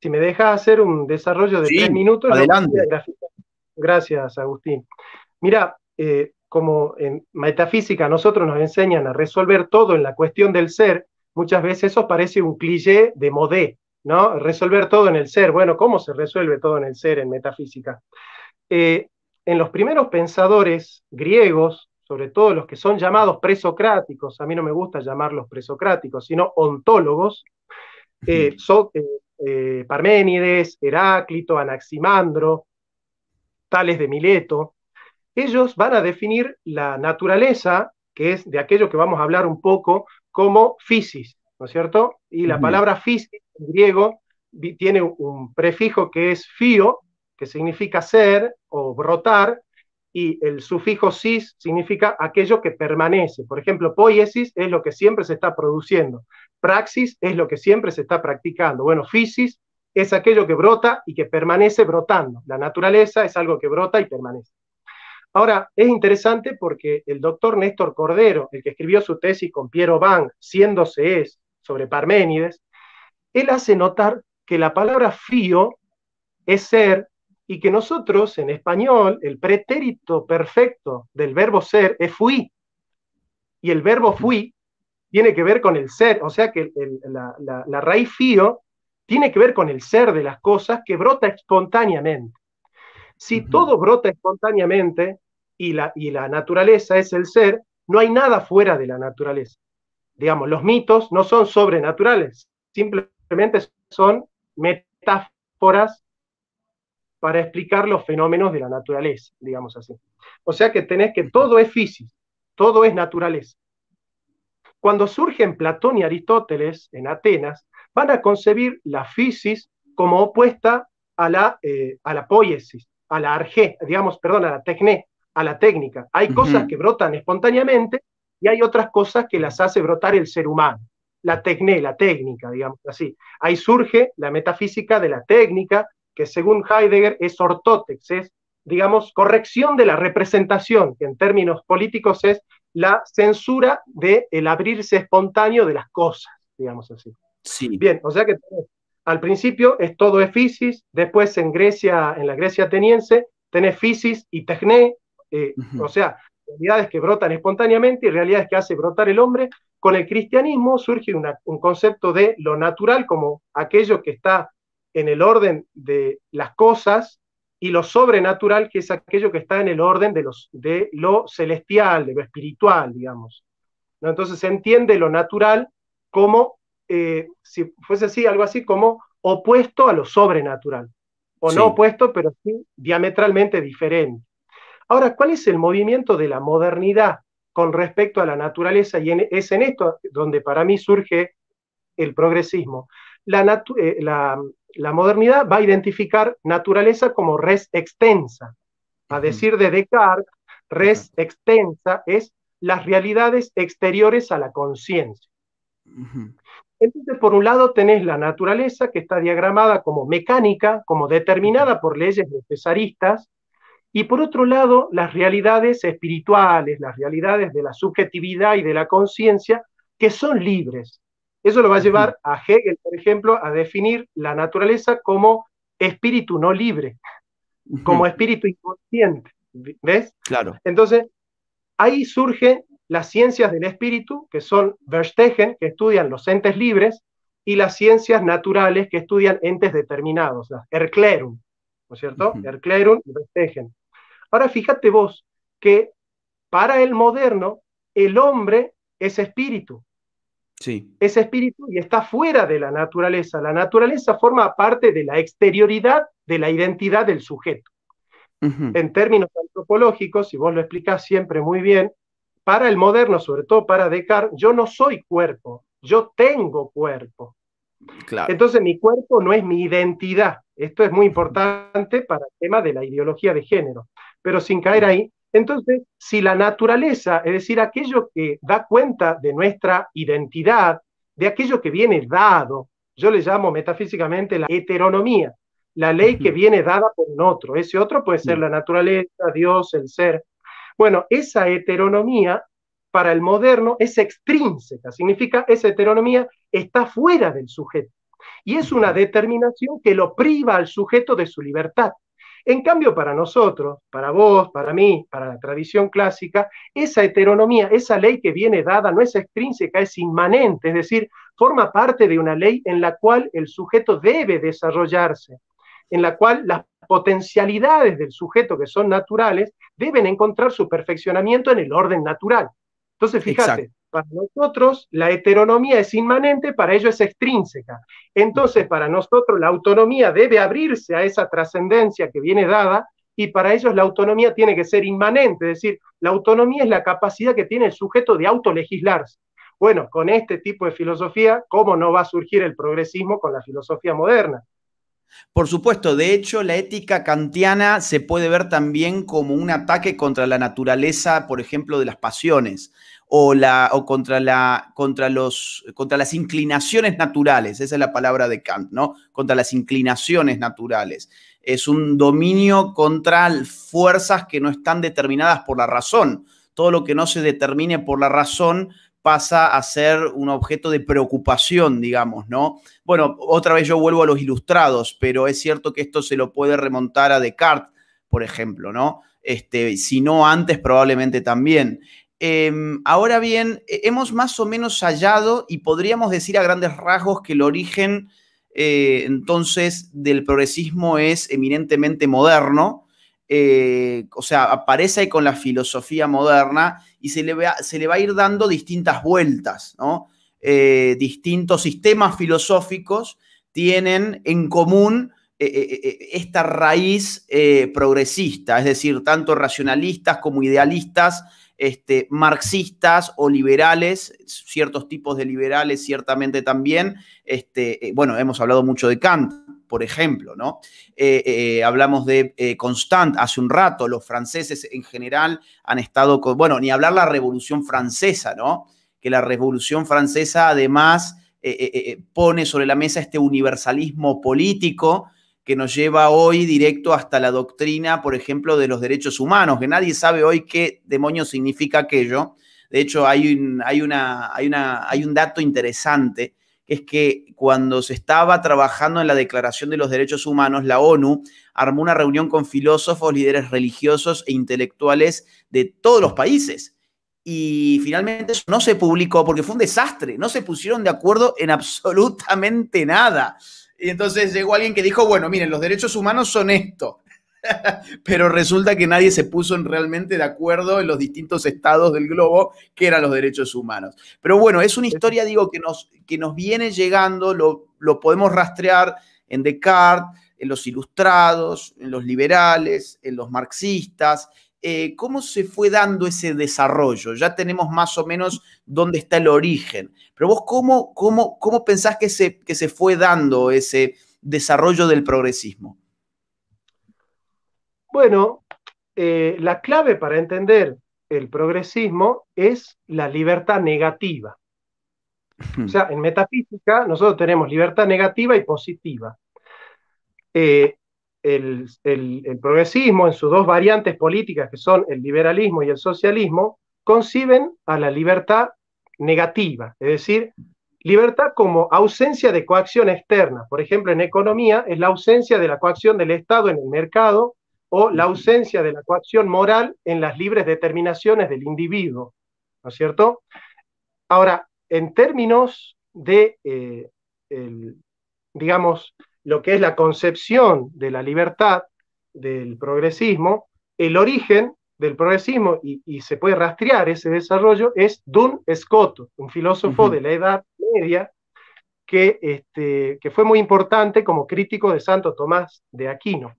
si me dejas hacer un desarrollo de 10 minutos. Adelante. Gracias, Agustín. Mira, eh, como en metafísica nosotros nos enseñan a resolver todo en la cuestión del ser, muchas veces eso parece un cliché de modé, ¿no? Resolver todo en el ser. Bueno, ¿cómo se resuelve todo en el ser en metafísica? en los primeros pensadores griegos, sobre todo los que son llamados presocráticos, a mí no me gusta llamarlos presocráticos, sino ontólogos, eh, eh, eh, Parménides, Heráclito, Anaximandro, Tales de Mileto, ellos van a definir la naturaleza, que es de aquello que vamos a hablar un poco, como physis, ¿no es cierto? Y la palabra physis en griego tiene un prefijo que es fío, que significa ser o brotar, y el sufijo cis significa aquello que permanece. Por ejemplo, poiesis es lo que siempre se está produciendo, praxis es lo que siempre se está practicando. Bueno, fisis es aquello que brota y que permanece brotando. La naturaleza es algo que brota y permanece. Ahora, es interesante porque el doctor Néstor Cordero, el que escribió su tesis con Piero Van, siéndose es, sobre Parménides, él hace notar que la palabra frío es ser y que nosotros en español el pretérito perfecto del verbo ser es fui. Y el verbo fui tiene que ver con el ser, o sea que la, raíz fío tiene que ver con el ser de las cosas que brota espontáneamente. Si todo brota espontáneamente y la, y la naturaleza es el ser, no hay nada fuera de la naturaleza. Digamos, los mitos no son sobrenaturales, simplemente son metáforas para explicar los fenómenos de la naturaleza, digamos así. O sea que tenés que todo es física, todo es naturaleza. Cuando surgen Platón y Aristóteles en Atenas, van a concebir la fisis como opuesta a la, eh, a la poiesis, a la arge, digamos, perdón, a la tecné, a la técnica. Hay cosas que brotan espontáneamente y hay otras cosas que las hace brotar el ser humano. La tecné, la técnica, digamos así. Ahí surge la metafísica de la técnica, que según Heidegger es ortótex, es, digamos, corrección de la representación, que en términos políticos es la censura del el abrirse espontáneo de las cosas, digamos así. Sí. Bien, o sea que al principio es todo es después en Grecia, en la Grecia ateniense, tenés fisis y techné, eh, o sea, realidades que brotan espontáneamente y realidades que hace brotar el hombre. Con el cristianismo surge un concepto de lo natural como aquello que está en el orden de las cosas y lo sobrenatural, que es aquello que está en el orden de, los, de lo celestial, de lo espiritual, digamos. Entonces se entiende lo natural como, eh, si fuese así, algo así como opuesto a lo sobrenatural, o no opuesto, pero sí diametralmente diferente. Ahora, ¿cuál es el movimiento de la modernidad con respecto a la naturaleza? Y es en esto donde para mí surge el progresismo. La, eh, la, la modernidad va a identificar naturaleza como res extensa. A decir de Descartes, res extensa es las realidades exteriores a la conciencia. Entonces, por un lado tenés la naturaleza que está diagramada como mecánica, como determinada por leyes necesaristas, y por otro lado las realidades espirituales, las realidades de la subjetividad y de la conciencia, que son libres, eso lo va a llevar a Hegel, por ejemplo, a definir la naturaleza como espíritu no libre, como espíritu inconsciente. ¿Ves? Claro. Entonces, ahí surgen las ciencias del espíritu, que son Verstegen, que estudian los entes libres, y las ciencias naturales, que estudian entes determinados, las Erklärung, ¿no es cierto? Erklärung y Verstegen. Ahora fíjate vos que para el moderno, el hombre es espíritu, Sí. Ese espíritu y está fuera de la naturaleza. La naturaleza forma parte de la exterioridad de la identidad del sujeto. En términos antropológicos, si vos lo explicás siempre muy bien, para el moderno, sobre todo para Descartes, yo no soy cuerpo, yo tengo cuerpo. Claro. Entonces mi cuerpo no es mi identidad. Esto es muy importante para el tema de la ideología de género. Pero sin caer ahí, entonces, si la naturaleza, es decir, aquello que da cuenta de nuestra identidad, de aquello que viene dado, yo le llamo metafísicamente la heteronomía, la ley que viene dada por un otro. Ese otro puede ser mm. la naturaleza, Dios, el ser. Bueno, esa heteronomía para el moderno es extrínseca, significa esa heteronomía está fuera del sujeto. Y es una determinación que lo priva al sujeto de su libertad. En cambio, para nosotros, para vos, para mí, para la tradición clásica, esa heteronomía, esa ley que viene dada, no es extrínseca, es inmanente, es decir, forma parte de una ley en la cual el sujeto debe desarrollarse, en la cual las potencialidades del sujeto que son naturales deben encontrar su perfeccionamiento en el orden natural. Entonces, fíjate, para nosotros la heteronomía es inmanente, para ellos es extrínseca. Entonces, para nosotros la autonomía debe abrirse a esa trascendencia que viene dada y para ellos la autonomía tiene que ser inmanente, es decir, la autonomía es la capacidad que tiene el sujeto de autolegislarse. Bueno, con este tipo de filosofía, ¿cómo no va a surgir el progresismo con la filosofía moderna? Por supuesto, de hecho, la ética kantiana se puede ver también como un ataque contra la naturaleza, por ejemplo, de las pasiones o, contra, la, contra, los, contra las inclinaciones naturales, esa es la palabra de Kant, ¿no? Contra las inclinaciones naturales. Es un dominio contra fuerzas que no están determinadas por la razón. Todo lo que no se determine por la razón pasa a ser un objeto de preocupación, digamos, ¿no? Bueno, otra vez yo vuelvo a los ilustrados, pero es cierto que esto se lo puede remontar a Descartes, por ejemplo, ¿no? Este, si no antes, probablemente también. Em, ahora bien, eh, hemos más o menos hallado y podríamos decir a grandes rasgos que el origen eh, entonces del progresismo es eminentemente moderno, eh, o sea, aparece ahí con la filosofía moderna y se le va, a ir dando distintas vueltas, distintos sistemas filosóficos tienen en común esta raíz progresista, es decir, tanto racionalistas como idealistas este, marxistas o liberales, ciertos tipos de liberales ciertamente también. Este, eh, bueno, hemos hablado mucho de Kant, por ejemplo, ¿no? Eh, eh, hablamos de Constant hace un rato, los franceses en general han estado con, bueno, ni hablar la Revolución Francesa, ¿no? Que la Revolución Francesa además pone sobre la mesa este universalismo político que nos lleva hoy directo hasta la doctrina, por ejemplo, de los derechos humanos, que nadie sabe hoy qué demonios significa aquello. De hecho, hay un, hay una, hay una, hay un dato interesante, que es que cuando se estaba trabajando en la Declaración de los Derechos Humanos, la ONU armó una reunión con filósofos, líderes religiosos e intelectuales de todos los países y finalmente eso no se publicó porque fue un desastre, no se pusieron de acuerdo en absolutamente nada. Y entonces llegó alguien que dijo, bueno, miren, los derechos humanos son esto. Pero resulta que nadie se puso realmente de acuerdo en los distintos estados del globo que eran los derechos humanos. Pero bueno, es una historia, digo, que nos, que nos viene llegando, lo, lo podemos rastrear en Descartes, en los ilustrados, en los liberales, en los marxistas, eh, ¿cómo se fue dando ese desarrollo? Ya tenemos más o menos dónde está el origen, pero vos cómo, cómo, cómo pensás que se, se fue dando ese desarrollo del progresismo? Bueno, eh, la clave para entender el progresismo es la libertad negativa. Hmm. O sea, en metafísica nosotros tenemos libertad negativa y positiva. Eh, el, progresismo en sus dos variantes políticas, que son el liberalismo y el socialismo, conciben a la libertad negativa, es decir, libertad como ausencia de coacción externa. Por ejemplo, en economía es la ausencia de la coacción del Estado en el mercado o la ausencia de la coacción moral en las libres determinaciones del individuo, ¿no es cierto? Ahora, en términos de, eh, digamos, lo que es la concepción de la libertad del progresismo, el origen del progresismo, y, se puede rastrear ese desarrollo, es Dun Scott, un filósofo de la Edad Media, que, este, que fue muy importante como crítico de Santo Tomás de Aquino.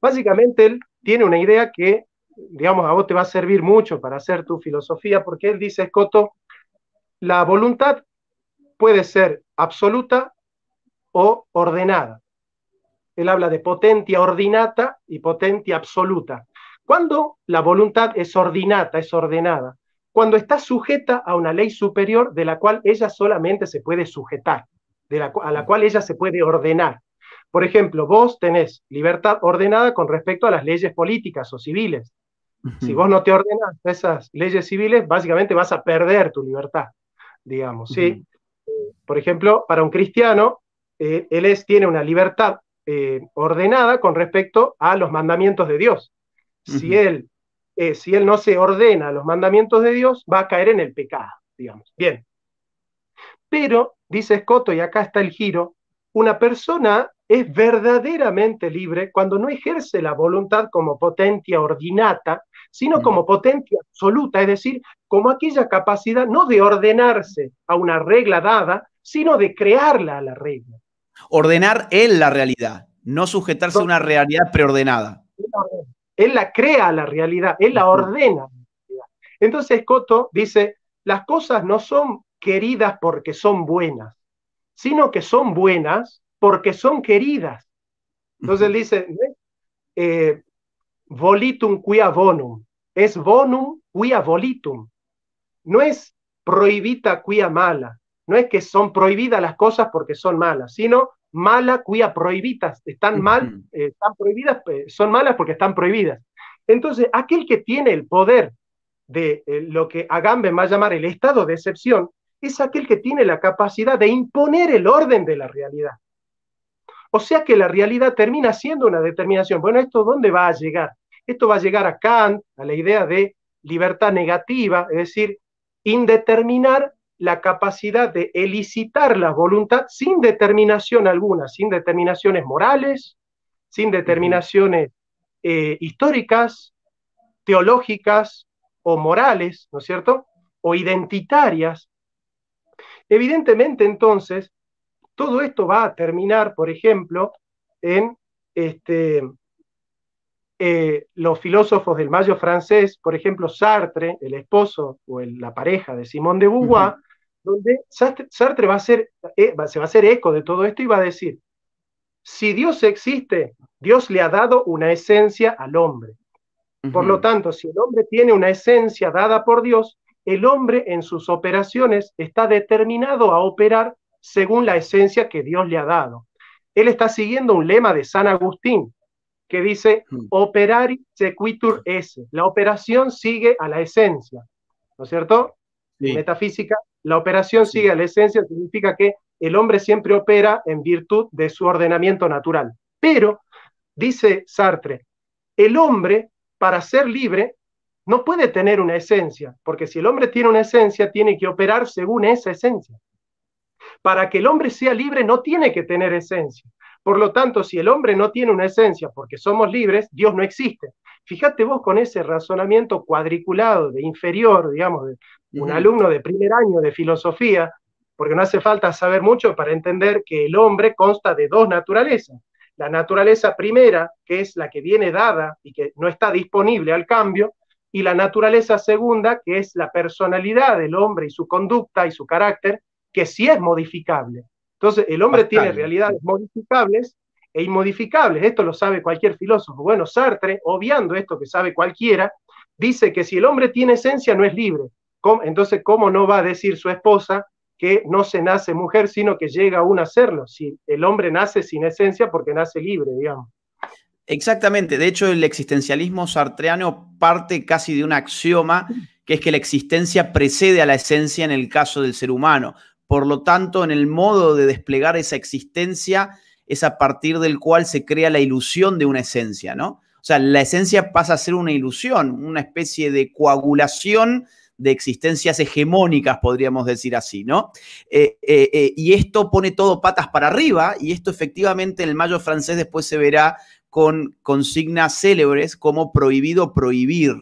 Básicamente él tiene una idea que, digamos, a vos te va a servir mucho para hacer tu filosofía, porque él dice, Scotto, la voluntad puede ser absoluta o ordenada. Él habla de potencia ordinata y potencia absoluta. Cuando la voluntad es ordinata, es ordenada, cuando está sujeta a una ley superior de la cual ella solamente se puede sujetar, de la, a la cual ella se puede ordenar. Por ejemplo, vos tenés libertad ordenada con respecto a las leyes políticas o civiles. Si vos no te ordenas esas leyes civiles, básicamente vas a perder tu libertad, digamos, ¿sí? Eh, por ejemplo, para un cristiano, eh, él es, tiene una libertad eh, ordenada con respecto a los mandamientos de Dios. Si, él, eh, si él no se ordena a los mandamientos de Dios, va a caer en el pecado, digamos. Bien. Pero, dice Escoto, y acá está el giro, una persona es verdaderamente libre cuando no ejerce la voluntad como potencia ordinata, sino como potencia absoluta, es decir, como aquella capacidad no de ordenarse a una regla dada, sino de crearla a la regla. Ordenar él la realidad, no sujetarse a una realidad preordenada. Él la crea la realidad, él la ordena. Entonces Coto dice, las cosas no son queridas porque son buenas, sino que son buenas porque son queridas. Entonces dice, eh, volitum quia bonum, es bonum quia volitum, no es prohibita quia mala, no es que son prohibidas las cosas porque son malas, sino mala cuya prohibitas, están mal, eh, están prohibidas, son malas porque están prohibidas. Entonces, aquel que tiene el poder de eh, lo que Agamben va a llamar el estado de excepción, es aquel que tiene la capacidad de imponer el orden de la realidad. O sea que la realidad termina siendo una determinación. Bueno, ¿esto dónde va a llegar? Esto va a llegar a Kant, a la idea de libertad negativa, es decir, indeterminar la capacidad de elicitar la voluntad sin determinación alguna, sin determinaciones morales, sin determinaciones eh, históricas, teológicas o morales, ¿no es cierto? O identitarias. Evidentemente, entonces, todo esto va a terminar, por ejemplo, en este, eh, los filósofos del mayo francés, por ejemplo, Sartre, el esposo o la pareja de Simón de Beauvoir, donde Sartre, va a ser, eh, se va a hacer eco de todo esto y va a decir, si Dios existe, Dios le ha dado una esencia al hombre. Por lo tanto, si el hombre tiene una esencia dada por Dios, el hombre en sus operaciones está determinado a operar según la esencia que Dios le ha dado. Él está siguiendo un lema de San Agustín que dice mm. operari sequitur esse, la operación sigue a la esencia, ¿no es cierto? Metafísica la operación sigue a la esencia, significa que el hombre siempre opera en virtud de su ordenamiento natural. Pero, dice Sartre, el hombre, para ser libre, no puede tener una esencia, porque si el hombre tiene una esencia, tiene que operar según esa esencia. Para que el hombre sea libre, no tiene que tener esencia. Por lo tanto, si el hombre no tiene una esencia, porque somos libres, Dios no existe. Fíjate vos con ese razonamiento cuadriculado de inferior, digamos, de, un alumno de primer año de filosofía, porque no hace falta saber mucho para entender que el hombre consta de dos naturalezas. La naturaleza primera, que es la que viene dada y que no está disponible al cambio, y la naturaleza segunda, que es la personalidad del hombre y su conducta y su carácter, que sí es modificable. Entonces, el hombre tiene realidades modificables e inmodificables. Esto lo sabe cualquier filósofo. Bueno, Sartre, obviando esto que sabe cualquiera, dice que si el hombre tiene esencia no es libre, entonces, ¿cómo no va a decir su esposa que no se nace mujer, sino que llega aún a serlo? Si el hombre nace sin esencia porque nace libre, digamos. Exactamente, de hecho el existencialismo sartreano parte casi de un axioma que es que la existencia precede a la esencia en el caso del ser humano. Por lo tanto, en el modo de desplegar esa existencia es a partir del cual se crea la ilusión de una esencia, ¿no? O sea, la esencia pasa a ser una ilusión, una especie de coagulación de existencias hegemónicas, podríamos decir así, ¿no? Eh, eh, eh, y esto pone todo patas para arriba y esto efectivamente en el mayo francés después se verá con consignas célebres como prohibido prohibir,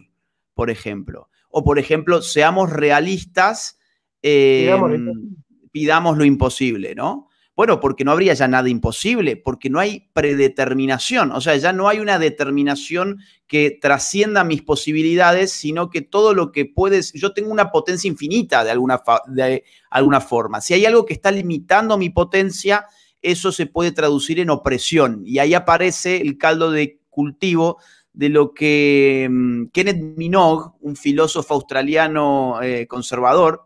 por ejemplo. O, por ejemplo, seamos realistas, pidamos lo em, imposible, ¿no? Bueno, porque no habría ya nada imposible, porque no hay predeterminación, o sea, ya no hay una determinación que trascienda mis posibilidades, sino que todo lo que puedes, yo tengo una potencia infinita de alguna, de alguna forma. Si hay algo que está limitando mi potencia, eso se puede traducir en opresión y ahí aparece el caldo de cultivo de lo que mm, Kenneth Minogue, un filósofo australiano eh, conservador,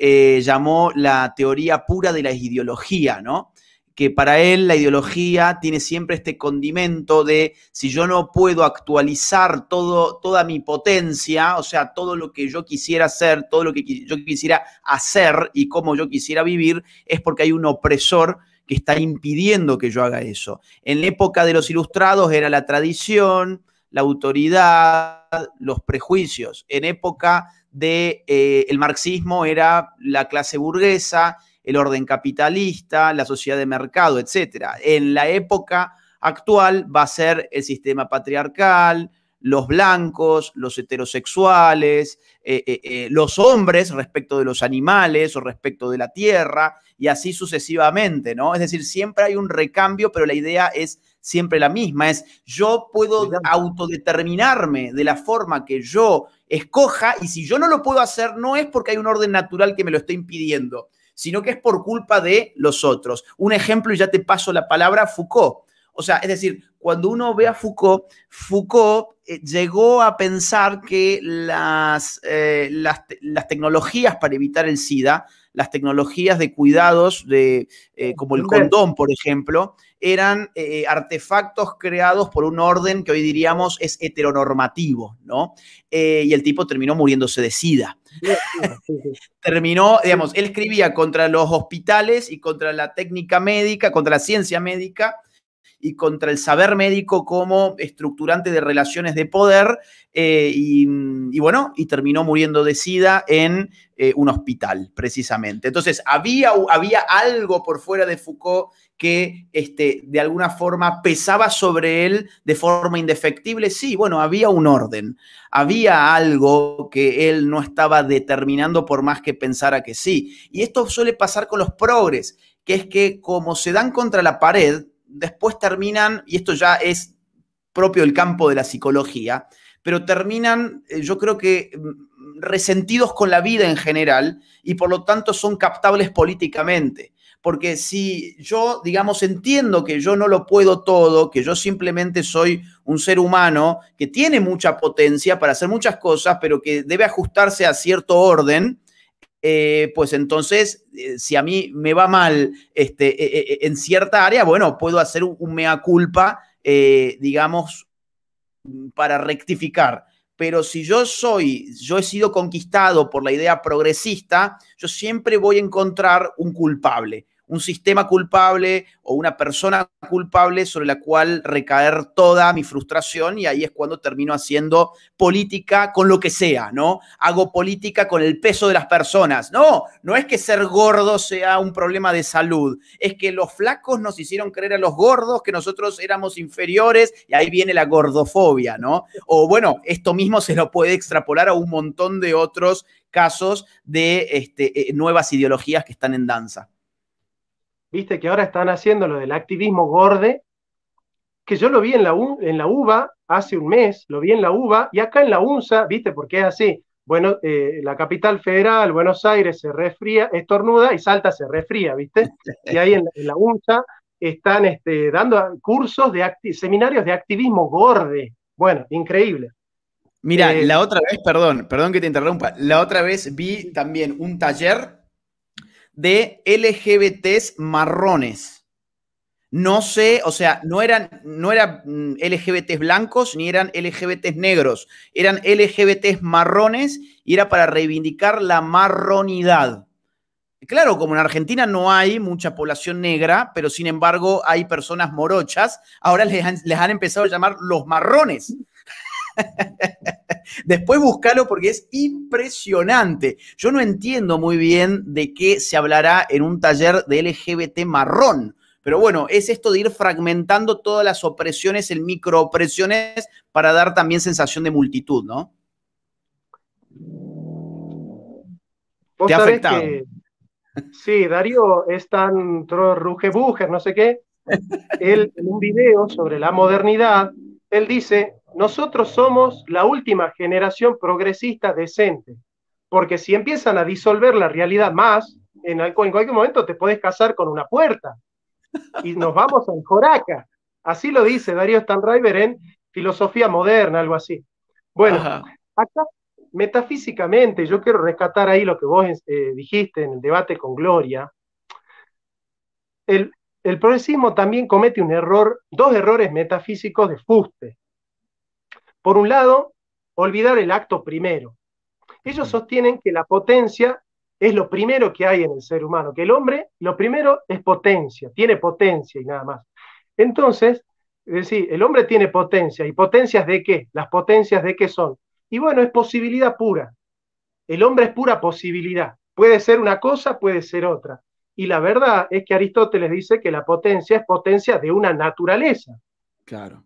eh, llamó la teoría pura de la ideología, ¿no? que para él la ideología tiene siempre este condimento de si yo no puedo actualizar todo, toda mi potencia, o sea, todo lo que yo quisiera hacer, todo lo que yo quisiera hacer y cómo yo quisiera vivir, es porque hay un opresor que está impidiendo que yo haga eso. En la época de los ilustrados era la tradición, la autoridad, los prejuicios. En época de eh, el marxismo era la clase burguesa, el orden capitalista, la sociedad de mercado, etc. En la época actual va a ser el sistema patriarcal, los blancos, los heterosexuales, eh, eh, los hombres respecto de los animales o respecto de la tierra, y así sucesivamente, ¿no? Es decir, siempre hay un recambio, pero la idea es siempre la misma, es yo puedo autodeterminarme de la forma que yo escoja y si yo no lo puedo hacer no es porque hay un orden natural que me lo esté impidiendo, sino que es por culpa de los otros. Un ejemplo, y ya te paso la palabra, Foucault. O sea, es decir, cuando uno ve a Foucault, Foucault eh, llegó a pensar que las, eh, las, tecnologías para evitar el SIDA, las tecnologías de cuidados, de, eh, como el condón, por ejemplo, eran eh, eh, artefactos creados por un orden que hoy diríamos es heteronormativo, ¿no? Eh, y el tipo terminó muriéndose de sida. terminó, digamos, él escribía contra los hospitales y contra la técnica médica, contra la ciencia médica, y contra el saber médico como estructurante de relaciones de poder eh, y, bueno, y terminó muriendo de sida en eh, un hospital, precisamente. Entonces, había, había algo por fuera de Foucault que este, de alguna forma pesaba sobre él de forma indefectible. Sí, bueno, había un orden, había algo que él no estaba determinando por más que pensara que sí. Y esto suele pasar con los progres, que es que como se dan contra la pared, después terminan, y esto ya es propio del campo de la psicología, pero terminan, eh, yo creo que, mm, resentidos con la vida en general y por lo tanto son captables políticamente. Porque si yo, digamos, entiendo que yo no lo puedo todo, que yo simplemente soy un ser humano que tiene mucha potencia para hacer muchas cosas, pero que debe ajustarse a cierto orden, eh, pues entonces, eh, si a mí me va mal este, e, e, e, en cierta área, bueno, puedo hacer un mea culpa, eh, digamos, mm, para rectificar. Pero si yo soy, yo he sido conquistado por la idea progresista, yo siempre voy a encontrar un culpable un sistema culpable o una persona culpable sobre la cual recaer toda mi frustración y ahí es cuando termino haciendo política con lo que sea, ¿no? Hago política con el peso de las personas. No, no es que ser gordo sea un problema de salud, es que los flacos nos hicieron creer a los gordos que nosotros éramos inferiores y ahí viene la gordofobia, ¿no? O bueno, esto mismo se lo puede extrapolar a un montón de otros casos de este, eh, nuevas ideologías que están en danza viste que ahora están haciendo lo del activismo gorde, que yo lo vi en la, en la UBA hace un mes, lo vi en la UBA y acá en la UNSA, viste, porque es así. Bueno, eh, la capital federal, Buenos Aires, se resfría, estornuda y Salta se resfría, ¿viste? Y ahí en, la UNSA están este, dando cursos de seminarios de activismo gorde. Bueno, increíble. Mira, eh, la otra vez, perdón, perdón que te interrumpa, la otra vez vi también un taller de LGBTs marrones. No sé, o sea, no eran, no eran mm, LGBTs blancos ni eran LGBTs negros, eran LGBTs marrones y era para reivindicar la marronidad. Claro, como en Argentina no hay mucha población negra, pero sin embargo hay personas morochas, ahora les les han empezado a llamar los marrones. Después búscalo porque es impresionante. Yo no entiendo muy bien de qué se hablará en un taller de LGBT marrón. Pero bueno, es esto de ir fragmentando todas las opresiones en microopresiones para dar también sensación de multitud, ¿no? Te ha sí, Darío es tan ruge no sé qué. Él, en un video sobre la modernidad, él dice nosotros somos la última generación progresista decente, porque si empiezan a disolver la realidad más, en, en cualquier momento te podés casar con una puerta y nos vamos al Joraca. Así lo dice Darío Stanraiver en Filosofía Moderna, algo así. Bueno, acá metafísicamente, yo quiero rescatar ahí lo que vos eh, dijiste en el debate con Gloria. El, el progresismo también comete un error, dos errores metafísicos de fuste. Por un lado, olvidar el acto primero. Ellos mm. sostienen que la potencia es lo primero que hay en el ser humano, que el hombre lo primero es potencia, tiene potencia y nada más. Entonces, es decir, el hombre tiene potencia. ¿Y potencias de qué? ¿Las potencias de qué son? Y bueno, es posibilidad pura. El hombre es pura posibilidad. Puede ser una cosa, puede ser otra. Y la verdad es que Aristóteles dice que la potencia es potencia de una naturaleza. Claro.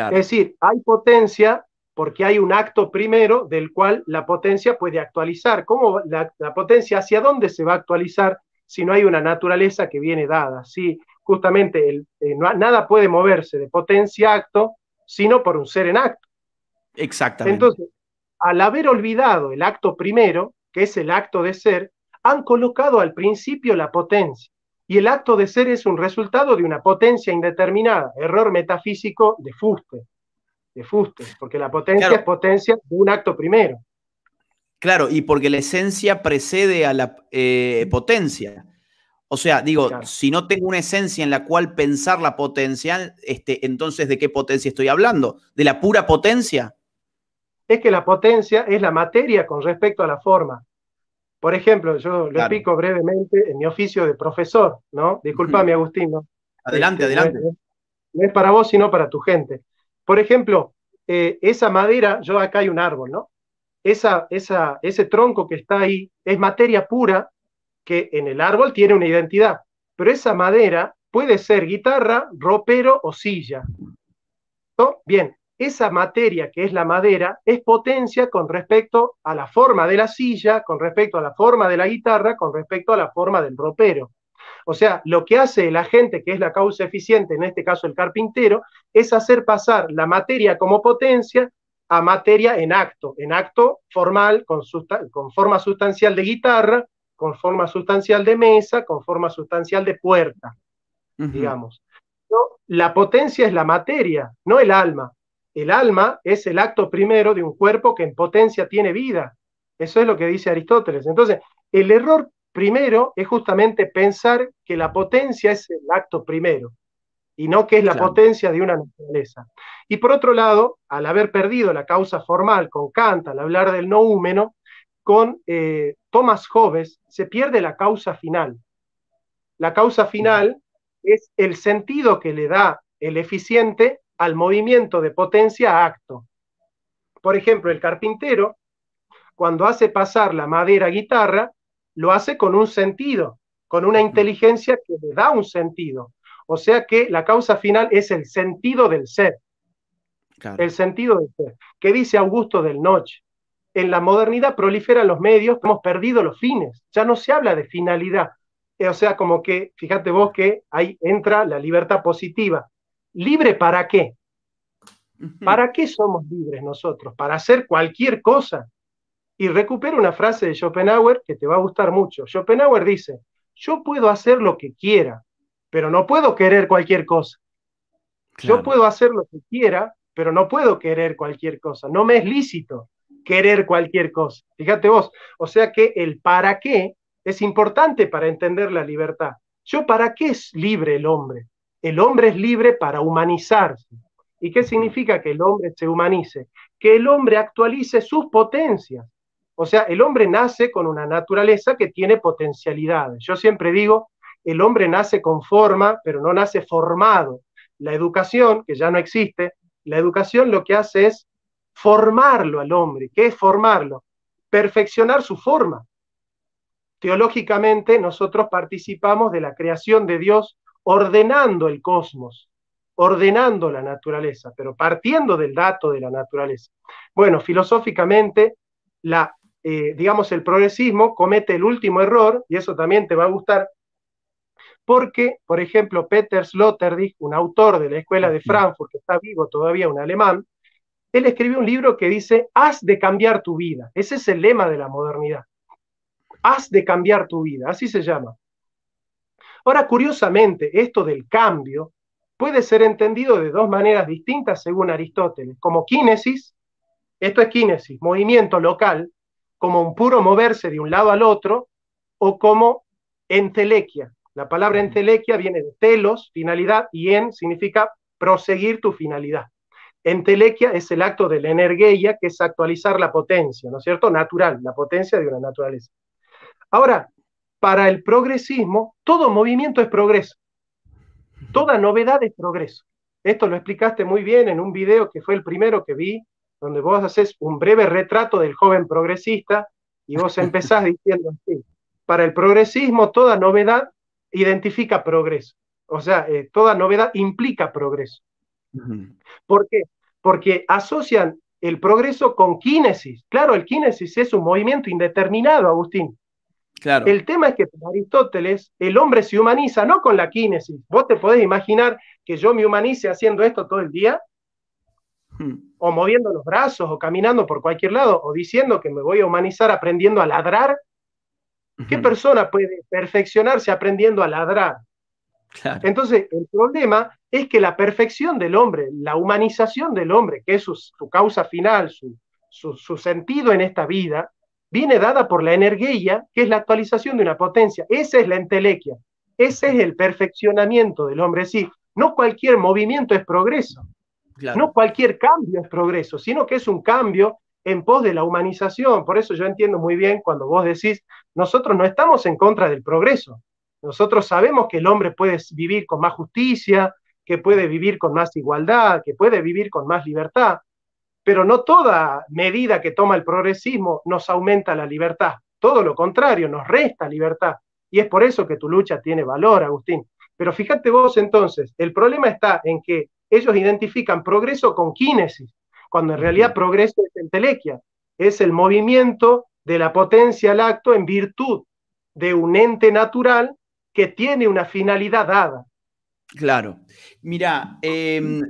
Es decir, hay potencia porque hay un acto primero del cual la potencia puede actualizar. ¿Cómo la, potencia hacia dónde se va a actualizar si no hay una naturaleza que viene dada? Si justamente el, eh, nada puede moverse de potencia a acto, sino por un ser en acto. Exactamente. Entonces, al haber olvidado el acto primero, que es el acto de ser, han colocado al principio la potencia y el acto de ser es un resultado de una potencia indeterminada, error metafísico de fuste, de fuste, porque la potencia es potencia de un acto primero. Claro, y porque la esencia precede a la eh, potencia. O sea, digo, si no tengo una esencia en la cual pensar la potencial, este, entonces ¿de qué potencia estoy hablando? ¿De la pura potencia? Es que la potencia es la materia con respecto a la forma. Por ejemplo, yo lo explico pico brevemente en mi oficio de profesor, ¿no? Disculpame, Agustino. Adelante, este, adelante. No es para vos, sino para tu gente. Por ejemplo, eh, esa madera, yo acá hay un árbol, ¿no? Esa, esa, ese tronco que está ahí es materia pura que en el árbol tiene una identidad, pero esa madera puede ser guitarra, ropero o silla. ¿Todo Bien, esa materia que es la madera es potencia con respecto a la forma de la silla, con respecto a la forma de la guitarra, con respecto a la forma del ropero. O sea, lo que hace el agente, que es la causa eficiente, en este caso el carpintero, es hacer pasar la materia como potencia a materia en acto, en acto formal, con, forma sustancial de guitarra, con forma sustancial de mesa, con forma sustancial de puerta, digamos. La potencia es la materia, no el alma. El alma es el acto primero de un cuerpo que en potencia tiene vida. Eso es lo que dice Aristóteles. Entonces, el error primero es justamente pensar que la potencia es el acto primero y no que es la potencia de una naturaleza. Y por otro lado, al haber perdido la causa formal con Kant, al hablar del noúmeno, con eh, Thomas Hobbes se pierde la causa final. La causa final es el sentido que le da el eficiente al movimiento de potencia a acto. Por ejemplo, el carpintero, cuando hace pasar la madera a guitarra, lo hace con un sentido, con una inteligencia que le da un sentido. O sea que la causa final es el sentido del ser. El sentido del ser. ¿Qué dice Augusto del Noche? En la modernidad proliferan los medios, hemos perdido los fines, ya no se habla de finalidad. Eh, o sea, como que, fíjate vos que ahí entra la libertad positiva, ¿Libre para qué? ¿Para qué somos libres nosotros? Para hacer cualquier cosa. Y recupero una frase de Schopenhauer que te va a gustar mucho. Schopenhauer dice, yo puedo hacer lo que quiera, pero no puedo querer cualquier cosa. Yo puedo hacer lo que quiera, pero no puedo querer cualquier cosa. No me es lícito querer cualquier cosa. Fíjate vos, o sea que el para qué es importante para entender la libertad. Yo para qué es libre el hombre? El hombre es libre para humanizarse. ¿Y qué significa que el hombre se humanice? Que el hombre actualice sus potencias. O sea, el hombre nace con una naturaleza que tiene potencialidades. Yo siempre digo, el hombre nace con forma, pero no nace formado. La educación, que ya no existe, la educación lo que hace es formarlo al hombre. ¿Qué es formarlo? Perfeccionar su forma. Teológicamente nosotros participamos de la creación de Dios ordenando el cosmos, ordenando la naturaleza, pero partiendo del dato de la naturaleza. Bueno, filosóficamente, la, eh, digamos, el progresismo comete el último error, y eso también te va a gustar, porque, por ejemplo, Peter Sloterdijk, un autor de la escuela de Frankfurt, que está vivo todavía, un alemán, él escribió un libro que dice, has de cambiar tu vida. Ese es el lema de la modernidad. Has de cambiar tu vida, así se llama. Ahora, curiosamente, esto del cambio puede ser entendido de dos maneras distintas según Aristóteles, como quinesis, esto es quinesis, movimiento local, como un puro moverse de un lado al otro, o como entelequia. La palabra entelequia viene de telos, finalidad, y en significa proseguir tu finalidad. Entelequia es el acto de la energía, que es actualizar la potencia, ¿no es cierto? Natural, la potencia de una naturaleza. Ahora, para el progresismo, todo movimiento es progreso. Toda novedad es progreso. Esto lo explicaste muy bien en un video que fue el primero que vi, donde vos haces un breve retrato del joven progresista y vos empezás diciendo así, para el progresismo toda novedad identifica progreso. O sea, eh, toda novedad implica progreso. ¿Por qué? Porque asocian el progreso con kinesis. Claro, el kinesis es un movimiento indeterminado, Agustín. El tema es que para Aristóteles el hombre se humaniza no con la quinesis. ¿Vos te podés imaginar que yo me humanice haciendo esto todo el día? Hmm. O moviendo los brazos, o caminando por cualquier lado, o diciendo que me voy a humanizar aprendiendo a ladrar. ¿Qué persona puede perfeccionarse aprendiendo a ladrar? Entonces, el problema es que la perfección del hombre, la humanización del hombre, que es su, causa final, su sentido en esta vida, viene dada por la energía, que es la actualización de una potencia. Esa es la entelequia. Ese es el perfeccionamiento del hombre. Sí, no cualquier movimiento es progreso. No cualquier cambio es progreso, sino que es un cambio en pos de la humanización. Por eso yo entiendo muy bien cuando vos decís, nosotros no estamos en contra del progreso. Nosotros sabemos que el hombre puede vivir con más justicia, que puede vivir con más igualdad, que puede vivir con más libertad pero no toda medida que toma el progresismo nos aumenta la libertad, todo lo contrario, nos resta libertad. Y es por eso que tu lucha tiene valor, Agustín. Pero fíjate vos entonces, el problema está en que ellos identifican progreso con kinesis, cuando en realidad progreso es entelequia, es el movimiento de la potencia al acto en virtud de un ente natural que tiene una finalidad dada. Claro. Mira, em,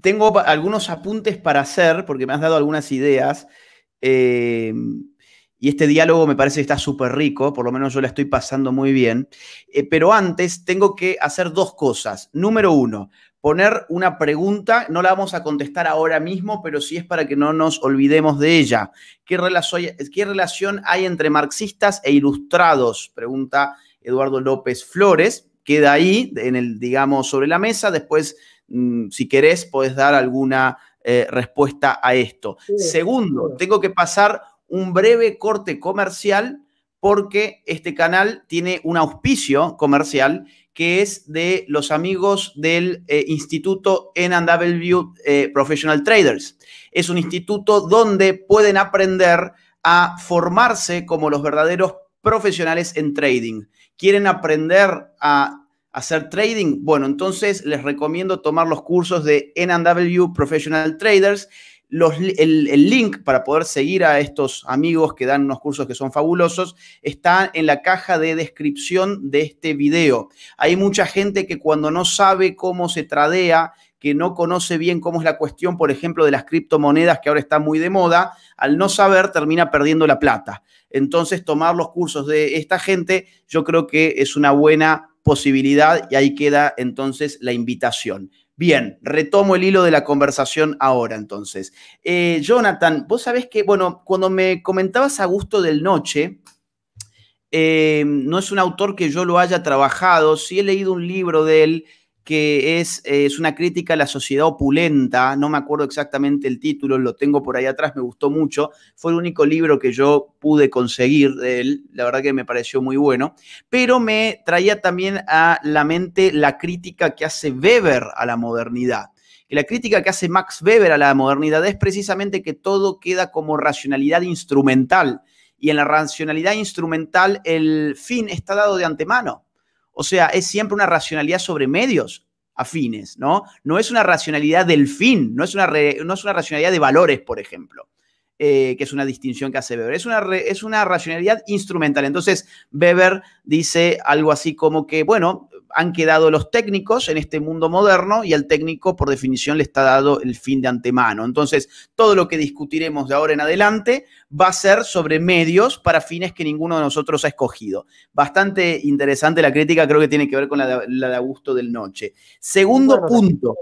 tengo algunos apuntes para hacer, porque me has dado algunas ideas. Eh, y este diálogo me parece que está súper rico, por lo menos yo la estoy pasando muy bien. Eh, pero antes tengo que hacer dos cosas. Número uno, poner una pregunta, no la vamos a contestar ahora mismo, pero sí es para que no nos olvidemos de ella. ¿Qué, relación, qué relación hay entre marxistas e ilustrados? Pregunta Eduardo López Flores. Queda ahí, en el, digamos, sobre la mesa. Después Mm, si querés, podés dar alguna eh, respuesta a esto. Segundo, tengo que pasar un breve corte comercial porque este canal tiene un auspicio comercial que es de los amigos del eh, Instituto NW View eh, Professional Traders. Es un instituto donde pueden aprender a formarse como los verdaderos profesionales en trading. Quieren aprender a hacer trading? Bueno, entonces les recomiendo tomar los cursos de NW Professional Traders. Los, el, el, link para poder seguir a estos amigos que dan unos cursos que son fabulosos está en la caja de descripción de este video. Hay mucha gente que cuando no sabe cómo se tradea, que no conoce bien cómo es la cuestión, por ejemplo, de las criptomonedas que ahora está muy de moda, al no saber termina perdiendo la plata. Entonces, tomar los cursos de esta gente yo creo que es una buena posibilidad y ahí queda entonces la invitación. Bien, retomo el hilo de la conversación ahora entonces. Eh, Jonathan, vos sabés que, bueno, cuando me comentabas a gusto del noche, eh, no es un autor que yo lo haya trabajado, sí he leído un libro de él que es, es, una crítica a la sociedad opulenta, no me acuerdo exactamente el título, lo tengo por ahí atrás, me gustó mucho, fue el único libro que yo pude conseguir de él, la verdad que me pareció muy bueno, pero me traía también a la mente la crítica que hace Weber a la modernidad. Que la crítica que hace Max Weber a la modernidad es precisamente que todo queda como racionalidad instrumental. Y en la racionalidad instrumental el fin está dado de antemano o sea, es siempre una racionalidad sobre medios afines, ¿no? No es una racionalidad del fin, no es una, no es una racionalidad de valores, por ejemplo, eh, que es una distinción que hace Weber. Es una, es una racionalidad instrumental. Entonces, Weber dice algo así como que, bueno, han quedado los técnicos en este mundo moderno y al técnico, por definición, le está dado el fin de antemano. Entonces, todo lo que discutiremos de ahora en adelante va a ser sobre medios para fines que ninguno de nosotros ha escogido. Bastante interesante la crítica, creo que tiene que ver con la de, Augusto del Noche. Segundo punto.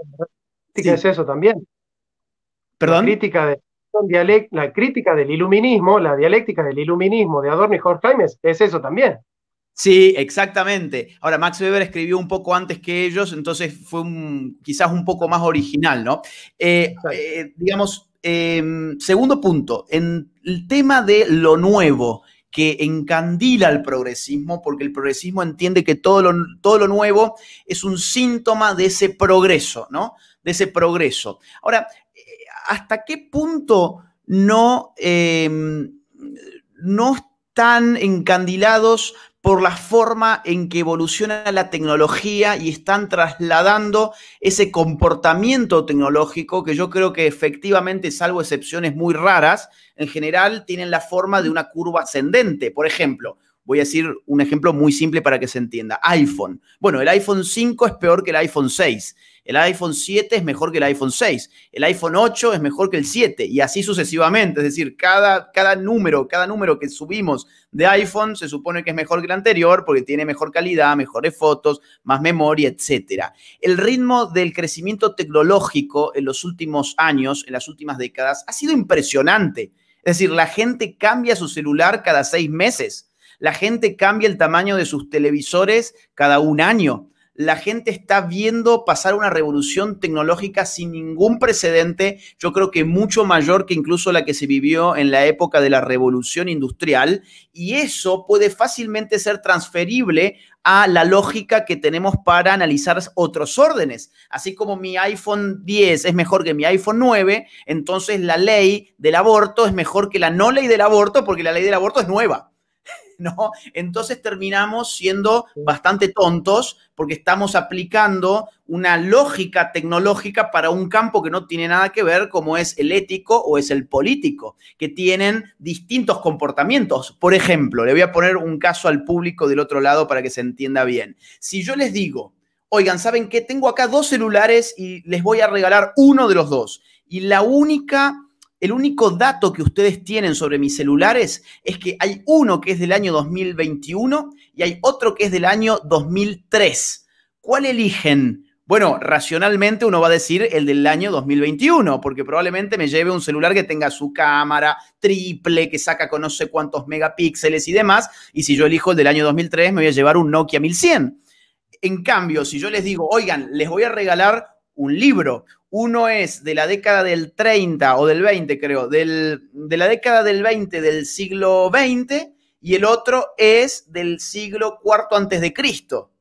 es eso también. ¿Perdón? crítica, la crítica del iluminismo, la dialéctica del iluminismo de Adorno y Horkheimer es eso también. Sí, exactamente. Ahora, Max Weber escribió un poco antes que ellos, entonces fue quizás un poco más original, ¿no? Eh, eh, digamos, em, segundo punto, en el tema de lo nuevo que encandila al progresismo, porque el progresismo entiende que todo lo, todo lo nuevo es un síntoma de ese progreso, ¿no? De ese progreso. Ahora, eh, ¿hasta qué punto no, em, no están encandilados por la forma en que evoluciona la tecnología y están trasladando ese comportamiento tecnológico que yo creo que efectivamente, salvo excepciones muy raras, en general tienen la forma de una curva ascendente. Por ejemplo, Voy a decir un ejemplo muy simple para que se entienda. iPhone. Bueno, el iPhone 5 es peor que el iPhone 6. El iPhone 7 es mejor que el iPhone 6. El iPhone 8 es mejor que el 7 y así sucesivamente. Es decir, cada, cada número, cada número que subimos de iPhone se supone que es mejor que el anterior porque tiene mejor calidad, mejores fotos, más memoria, etcétera. El ritmo del crecimiento tecnológico en los últimos años, en las últimas décadas, ha sido impresionante. Es decir, la gente cambia su celular cada seis meses. La gente cambia el tamaño de sus televisores cada un año. La gente está viendo pasar una revolución tecnológica sin ningún precedente, yo creo que mucho mayor que incluso la que se vivió en la época de la revolución industrial, y eso puede fácilmente ser transferible a la lógica que tenemos para analizar otros órdenes. Así como mi iPhone 10 es mejor que mi iPhone 9, entonces la ley del aborto es mejor que la no ley del aborto porque la ley del aborto es nueva. ¿no? Entonces terminamos siendo bastante tontos porque estamos aplicando una lógica tecnológica para un campo que no tiene nada que ver como es el ético o es el político, que tienen distintos comportamientos. Por ejemplo, le voy a poner un caso al público del otro lado para que se entienda bien. Si yo les digo, oigan, ¿saben qué? Tengo acá dos celulares y les voy a regalar uno de los dos. Y la única el único dato que ustedes tienen sobre mis celulares es que hay uno que es del año 2021 y hay otro que es del año 2003. ¿Cuál eligen? Bueno, racionalmente uno va a decir el del año 2021, porque probablemente me lleve un celular que tenga su cámara triple, que saca con no sé cuántos megapíxeles y demás, y si yo elijo el del año 2003 me voy a llevar un Nokia 1100. En cambio, si yo les digo, oigan, les voy a regalar un libro. Uno es de la década del 30 o del 20, creo, del, de la década del 20 del siglo XX y el otro es del siglo IV antes de Cristo.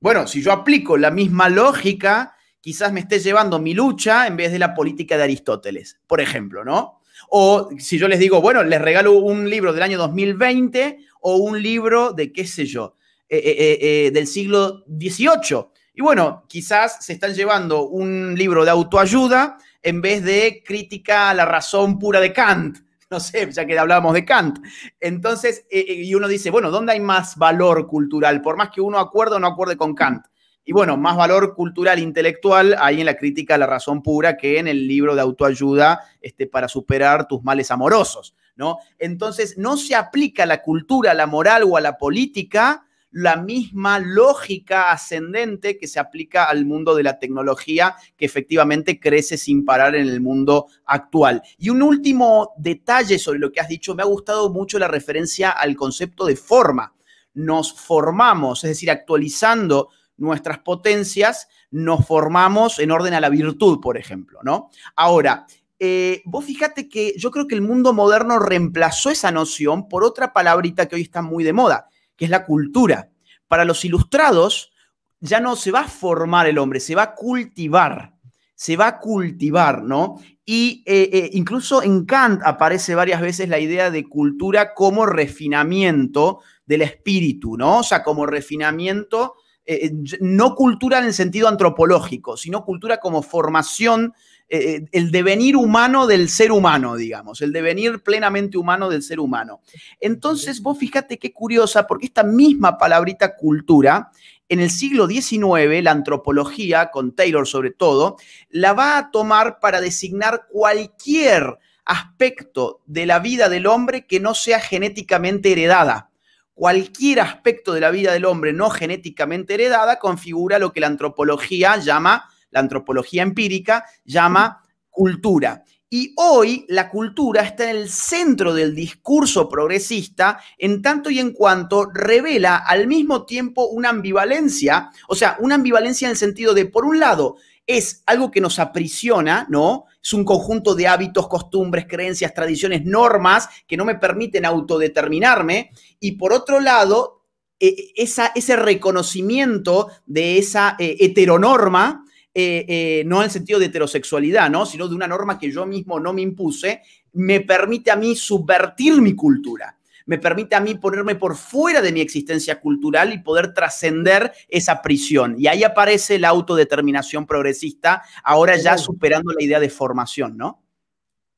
Bueno, si yo aplico la misma lógica, quizás me esté llevando mi lucha en vez de la política de Aristóteles, por ejemplo, ¿no? O si yo les digo, bueno, les regalo un libro del año 2020 o un libro de, qué sé yo, eh, eh, eh, del siglo XVIII y bueno, quizás se están llevando un libro de autoayuda en vez de crítica a la razón pura de Kant. No sé, ya que hablábamos de Kant. Entonces, eh, eh, y uno dice, bueno, ¿dónde hay más valor cultural? Por más que uno acuerde o no acuerde con Kant. Y bueno, más valor cultural, intelectual, hay en la crítica a la razón pura que en el libro de autoayuda este, para superar tus males amorosos, ¿no? Entonces, no se aplica a la cultura, a la moral o a la política la misma lógica ascendente que se aplica al mundo de la tecnología que efectivamente crece sin parar en el mundo actual. Y un último detalle sobre lo que has dicho, me ha gustado mucho la referencia al concepto de forma. Nos formamos, es decir, actualizando nuestras potencias, nos formamos en orden a la virtud, por ejemplo, ¿no? Ahora, eh, vos fíjate que yo creo que el mundo moderno reemplazó esa noción por otra palabrita que hoy está muy de moda, que es la cultura. Para los ilustrados, ya no se va a formar el hombre, se va a cultivar, se va a cultivar, ¿no? Y eh, eh, incluso en Kant aparece varias veces la idea de cultura como refinamiento del espíritu, ¿no? O sea, como refinamiento, eh, no cultura en el sentido antropológico, sino cultura como formación eh, eh, el devenir humano del ser humano, digamos, el devenir plenamente humano del ser humano. Entonces, vos fíjate qué curiosa, porque esta misma palabrita cultura, en el siglo XIX, la antropología, con Taylor sobre todo, la va a tomar para designar cualquier aspecto de la vida del hombre que no sea genéticamente heredada cualquier aspecto de la vida del hombre no genéticamente heredada configura lo que la antropología llama la antropología empírica llama cultura. Y hoy la cultura está en el centro del discurso progresista en tanto y en cuanto revela al mismo tiempo una ambivalencia, o sea, una ambivalencia en el sentido de, por un lado, es algo que nos aprisiona, ¿no? Es un conjunto de hábitos, costumbres, creencias, tradiciones, normas que no me permiten autodeterminarme. Y por otro lado, e, e, ese reconocimiento de esa eh, heteronorma eh, eh, no en sentido de heterosexualidad, ¿no? sino de una norma que yo mismo no me impuse, me permite a mí subvertir mi cultura me permite a mí ponerme por fuera de mi existencia cultural y poder trascender esa prisión. Y ahí aparece la autodeterminación progresista, ahora ya superando la idea de formación, ¿no?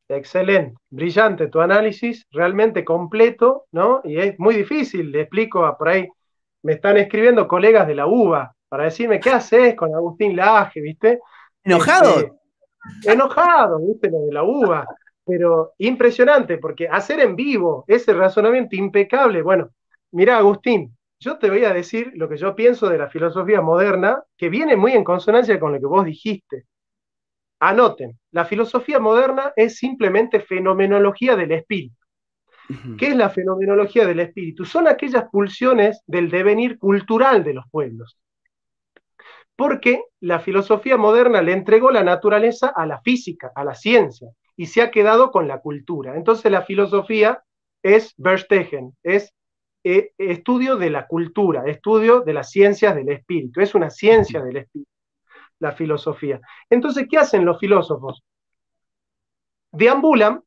Excelente, brillante tu análisis, realmente completo, ¿no? Y es muy difícil, le explico por ahí. Me están escribiendo colegas de la UBA, para decirme, ¿qué haces con Agustín Laje, viste? Enojado. Este, enojado, viste, lo de la uva. Pero impresionante, porque hacer en vivo ese razonamiento impecable, bueno, mira Agustín, yo te voy a decir lo que yo pienso de la filosofía moderna, que viene muy en consonancia con lo que vos dijiste. Anoten, la filosofía moderna es simplemente fenomenología del espíritu. ¿Qué es la fenomenología del espíritu? Son aquellas pulsiones del devenir cultural de los pueblos porque la filosofía moderna le entregó la naturaleza a la física, a la ciencia, y se ha quedado con la cultura. Entonces la filosofía es Verstegen, es eh, estudio de la cultura, estudio de las ciencias del espíritu, es una ciencia del espíritu, la filosofía. Entonces, ¿qué hacen los filósofos? Deambulan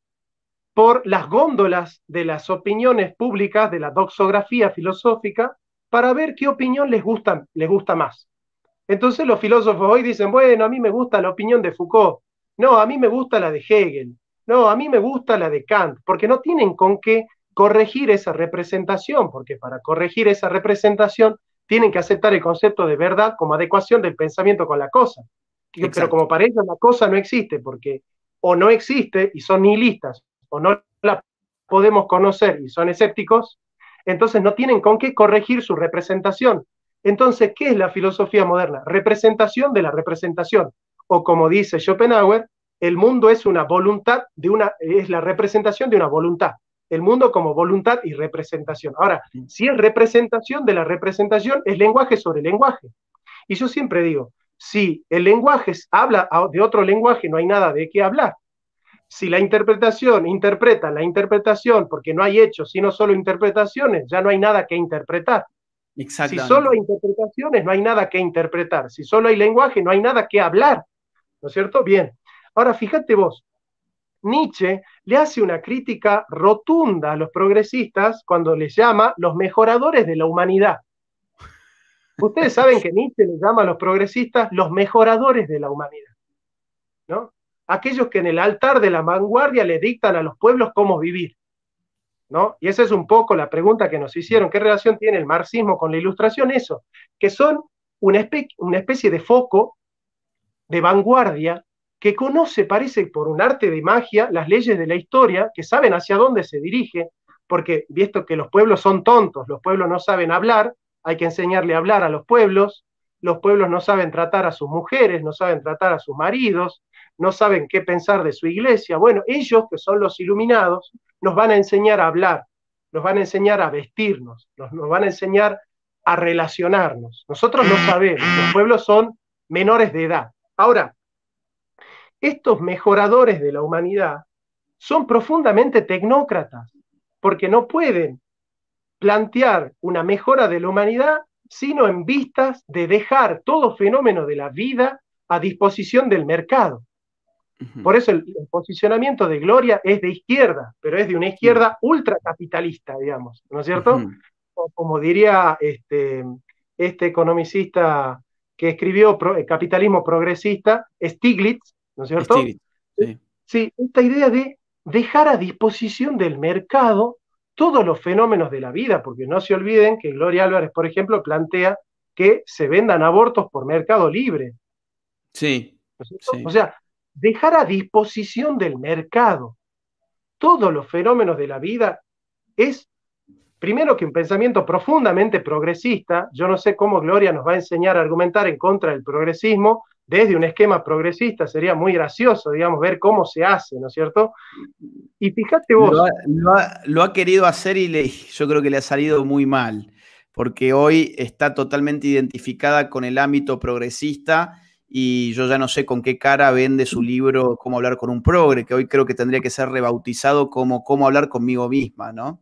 por las góndolas de las opiniones públicas, de la doxografía filosófica, para ver qué opinión les les gusta más. Entonces los filósofos hoy dicen, bueno, a mí me gusta la opinión de Foucault, no, a mí me gusta la de Hegel, no, a mí me gusta la de Kant, porque no tienen con qué corregir esa representación, porque para corregir esa representación tienen que aceptar el concepto de verdad como adecuación del pensamiento con la cosa. Pero como para ellos la cosa no existe, porque o no existe y son nihilistas, o no la podemos conocer y son escépticos, entonces no tienen con qué corregir su representación, entonces, ¿qué es la filosofía moderna? Representación de la representación. O como dice Schopenhauer, el mundo es una voluntad de una, es la representación de una voluntad. El mundo como voluntad y representación. Ahora, si es representación de la representación, es lenguaje sobre lenguaje. Y yo siempre digo, si el lenguaje habla de otro lenguaje, no hay nada de qué hablar. Si la interpretación interpreta la interpretación, porque no hay hechos, sino solo interpretaciones, ya no hay nada que interpretar. Si solo hay interpretaciones, no hay nada que interpretar. Si solo hay lenguaje, no hay nada que hablar. ¿No es cierto? Bien. Ahora, fíjate vos, Nietzsche le hace una crítica rotunda a los progresistas cuando les llama los mejoradores de la humanidad. Ustedes saben que Nietzsche les llama a los progresistas los mejoradores de la humanidad. ¿no? Aquellos que en el altar de la vanguardia le dictan a los pueblos cómo vivir. Y esa es un poco la pregunta que nos hicieron, ¿qué relación tiene el marxismo con la ilustración? Eso, que son una, una especie de foco de vanguardia que conoce, parece por un arte de magia, las leyes de la historia, que saben hacia dónde se dirige, porque visto que los pueblos son tontos, los pueblos no saben hablar, hay que enseñarle a hablar a los pueblos, los pueblos no saben tratar a sus mujeres, no saben tratar a sus maridos, no saben qué pensar de su iglesia. Bueno, ellos que son los iluminados nos van a enseñar a hablar, nos van a enseñar a vestirnos, nos, van a enseñar a relacionarnos. Nosotros no sabemos, los pueblos son menores de edad. Ahora, estos mejoradores de la humanidad son profundamente tecnócratas, porque no pueden plantear una mejora de la humanidad sino en vistas de dejar todo fenómeno de la vida a disposición del mercado. Por eso el, posicionamiento de Gloria es de izquierda, pero es de una izquierda ultracapitalista, digamos, ¿no es cierto? como diría este, este, economicista que escribió eh, Capitalismo Progresista, Stiglitz, ¿no es cierto? Eh, sí. esta idea de dejar a disposición del mercado todos los fenómenos de la vida, porque no se olviden que Gloria Álvarez, por ejemplo, plantea que se vendan abortos por mercado libre. Sí. sí. O sea, dejar a disposición del mercado todos los fenómenos de la vida es, primero, que un pensamiento profundamente progresista. Yo no sé cómo Gloria nos va a enseñar a argumentar en contra del progresismo desde un esquema progresista. Sería muy gracioso, digamos, ver cómo se hace, ¿no es cierto? Y fíjate vos. Lo ha, querido hacer y yo creo que le ha salido muy mal, porque hoy está totalmente identificada con el ámbito progresista y yo ya no sé con qué cara vende su libro Cómo hablar con un progre, que hoy creo que tendría que ser rebautizado como Cómo hablar conmigo misma, ¿no?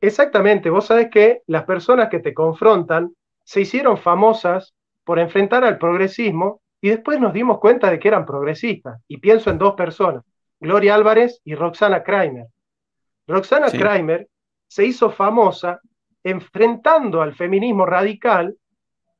Exactamente, vos sabés que las personas que te confrontan se hicieron famosas por enfrentar al progresismo y después nos dimos cuenta de que eran progresistas. Y pienso en dos personas, Gloria Álvarez y Roxana Kramer. Roxana Kreimer se hizo famosa enfrentando al feminismo radical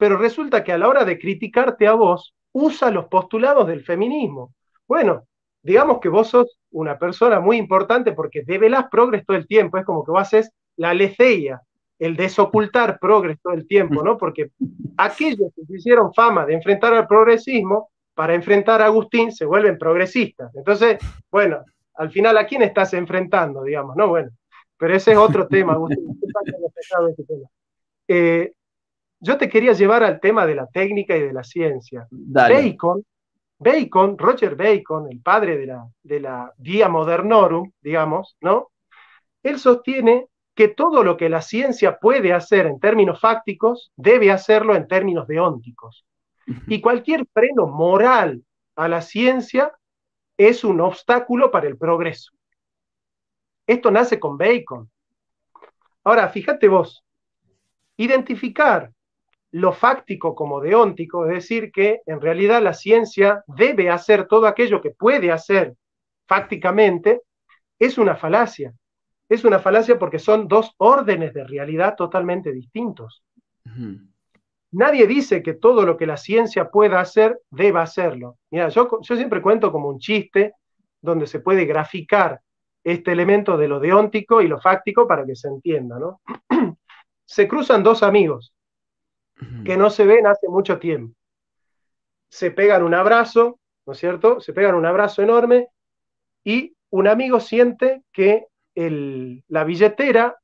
pero resulta que a la hora de criticarte a vos, usa los postulados del feminismo. Bueno, digamos que vos sos una persona muy importante porque develás progres todo el tiempo, es como que vos haces la leceía, el desocultar progres todo el tiempo, ¿no? Porque aquellos que hicieron fama de enfrentar al progresismo, para enfrentar a Agustín, se vuelven progresistas. Entonces, bueno, al final, ¿a quién estás enfrentando, digamos? No, bueno, pero ese es otro tema, Agustín. Este yo te quería llevar al tema de la técnica y de la ciencia. Bacon, Bacon, Roger Bacon, el padre de la, de la Modernorum, digamos, ¿no? Él sostiene que todo lo que la ciencia puede hacer en términos fácticos, debe hacerlo en términos deónticos. Y cualquier freno moral a la ciencia es un obstáculo para el progreso. Esto nace con Bacon. Ahora, fíjate vos, identificar lo fáctico como deóntico, es decir, que en realidad la ciencia debe hacer todo aquello que puede hacer fácticamente, es una falacia. Es una falacia porque son dos órdenes de realidad totalmente distintos. Nadie dice que todo lo que la ciencia pueda hacer, deba hacerlo. Mira, yo, yo siempre cuento como un chiste donde se puede graficar este elemento de lo deóntico y lo fáctico para que se entienda, se cruzan dos amigos que no se ven hace mucho tiempo. Se pegan un abrazo, ¿no es cierto? Se pegan un abrazo enorme y un amigo siente que el, la billetera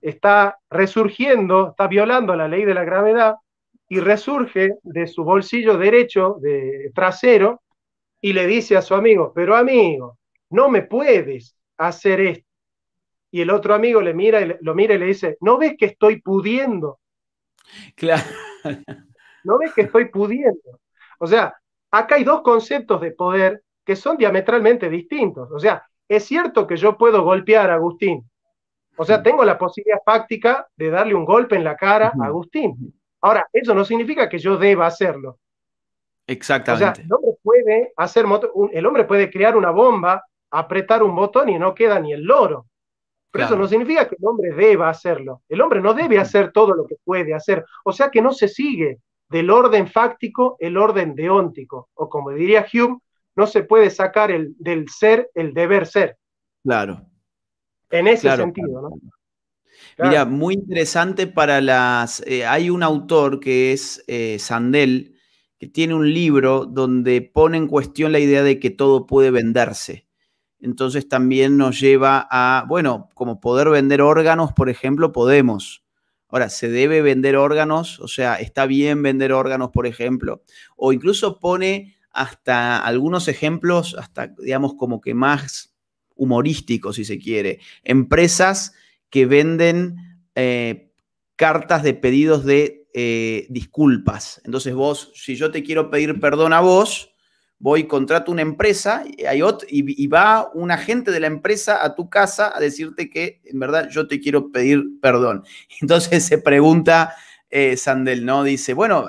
está resurgiendo, está violando la ley de la gravedad y resurge de su bolsillo derecho, de trasero, y le dice a su amigo, pero amigo, no me puedes hacer esto. Y el otro amigo le mira, y lo mira y le dice, ¿no ves que estoy pudiendo? Claro. ¿No ves que estoy pudiendo? O sea, acá hay dos conceptos de poder que son diametralmente distintos. O sea, es cierto que yo puedo golpear a Agustín. O sea, tengo la posibilidad fáctica de darle un golpe en la cara a Agustín. Ahora, eso no significa que yo deba hacerlo. Exactamente. O sea, el hombre puede hacer el hombre puede crear una bomba, apretar un botón y no queda ni el loro. Pero eso no significa que el hombre deba hacerlo. El hombre no debe hacer todo lo que puede hacer. O sea que no se sigue del orden fáctico el orden deóntico. O como diría Hume, no se puede sacar el, del ser el deber ser. Claro. En ese sentido, ¿no? Mira, muy interesante para las... Eh, hay un autor que es eh, Sandel, que tiene un libro donde pone en cuestión la idea de que todo puede venderse entonces también nos lleva a, bueno, como poder vender órganos, por ejemplo, podemos. Ahora, ¿se debe vender órganos? O sea, ¿está bien vender órganos, por ejemplo? O incluso pone hasta algunos ejemplos, hasta, digamos, como que más humorísticos, si se quiere. Empresas que venden eh, cartas de pedidos de eh, disculpas. Entonces vos, si yo te quiero pedir perdón a vos, voy, contrato una empresa eh, y, y, va un agente de la empresa a tu casa a decirte que en verdad yo te quiero pedir perdón. Entonces se pregunta eh, Sandel, ¿no? Dice, bueno,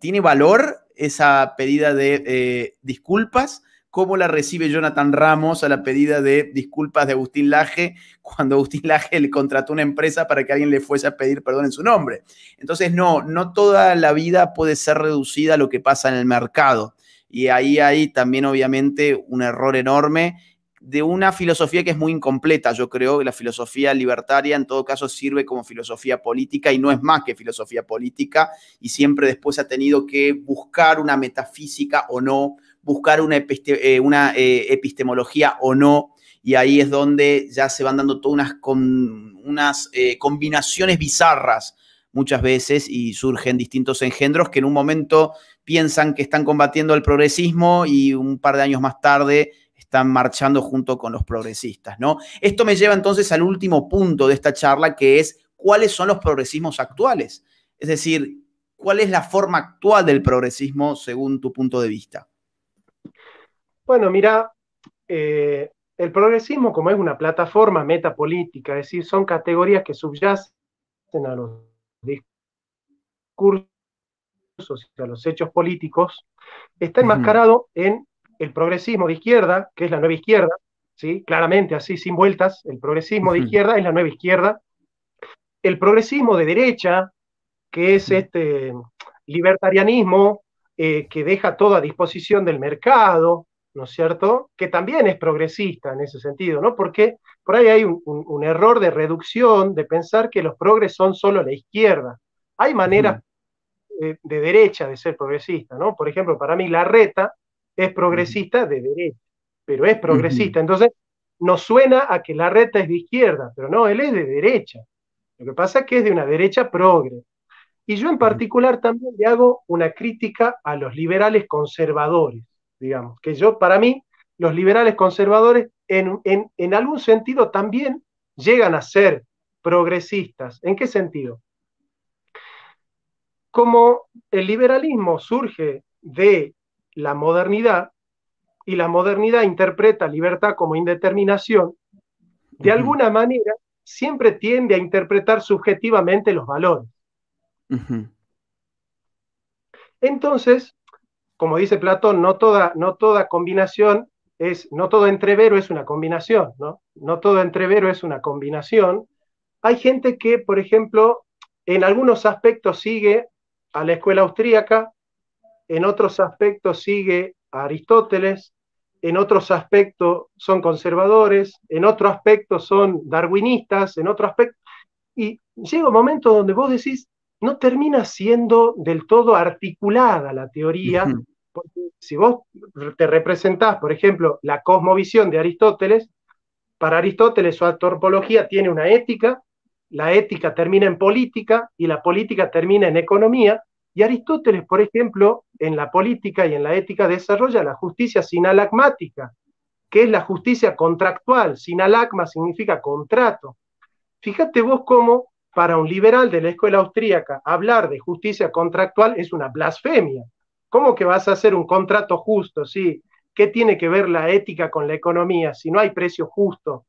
¿tiene valor esa pedida de eh, disculpas? ¿Cómo la recibe Jonathan Ramos a la pedida de disculpas de Agustín Laje cuando Agustín Laje le contrató una empresa para que alguien le fuese a pedir perdón en su nombre? Entonces, no, no toda la vida puede ser reducida a lo que pasa en el mercado y ahí hay también, obviamente, un error enorme de una filosofía que es muy incompleta. Yo creo que la filosofía libertaria en todo caso sirve como filosofía política y no es más que filosofía política y siempre después ha tenido que buscar una metafísica o no, buscar una, eh, una eh, epistemología o no. Y ahí es donde ya se van dando todas unas, unas eh, combinaciones bizarras muchas veces y surgen distintos engendros que en un momento piensan que están combatiendo el progresismo y un par de años más tarde están marchando junto con los progresistas, ¿no? Esto me lleva entonces al último punto de esta charla, que es cuáles son los progresismos actuales. Es decir, ¿cuál es la forma actual del progresismo según tu punto de vista? Bueno, mira, eh, el progresismo como es una plataforma metapolítica, es decir, son categorías que subyacen a los discursos o los hechos políticos, está enmascarado en el progresismo de izquierda, que es la nueva izquierda, ¿sí? claramente así, sin vueltas, el progresismo de izquierda es la nueva izquierda, el progresismo de derecha, que es este libertarianismo eh, que deja todo a disposición del mercado, ¿no es cierto? Que también es progresista en ese sentido, ¿no? Porque por ahí hay un, error de reducción de pensar que los progres son solo la izquierda. Hay maneras de, derecha de ser progresista, ¿no? Por ejemplo, para mí la reta es progresista de derecha, pero es progresista. Entonces, nos suena a que la reta es de izquierda, pero no, él es de derecha. Lo que pasa es que es de una derecha progre. Y yo en particular también le hago una crítica a los liberales conservadores, digamos, que yo, para mí, los liberales conservadores en, en algún sentido también llegan a ser progresistas. ¿En qué sentido? como el liberalismo surge de la modernidad y la modernidad interpreta libertad como indeterminación, de alguna manera siempre tiende a interpretar subjetivamente los valores. Entonces, como dice Platón, no toda, no toda combinación es, no todo entrevero es una combinación, ¿no? No todo entrevero es una combinación. Hay gente que, por ejemplo, en algunos aspectos sigue a la escuela austríaca, en otros aspectos sigue a Aristóteles, en otros aspectos son conservadores, en otro aspecto son darwinistas, en otro aspecto... Y llega un momento donde vos decís, no termina siendo del todo articulada la teoría, porque si vos te representás, por ejemplo, la cosmovisión de Aristóteles, para Aristóteles su antropología tiene una ética, la ética termina en política y la política termina en economía. Y Aristóteles, por ejemplo, en la política y en la ética desarrolla la justicia sinalagmática, que es la justicia contractual. Sinalagma significa contrato. Fíjate vos cómo para un liberal de la escuela austríaca hablar de justicia contractual es una blasfemia. ¿Cómo que vas a hacer un contrato justo? Sí. ¿Qué tiene que ver la ética con la economía si no hay precio justo?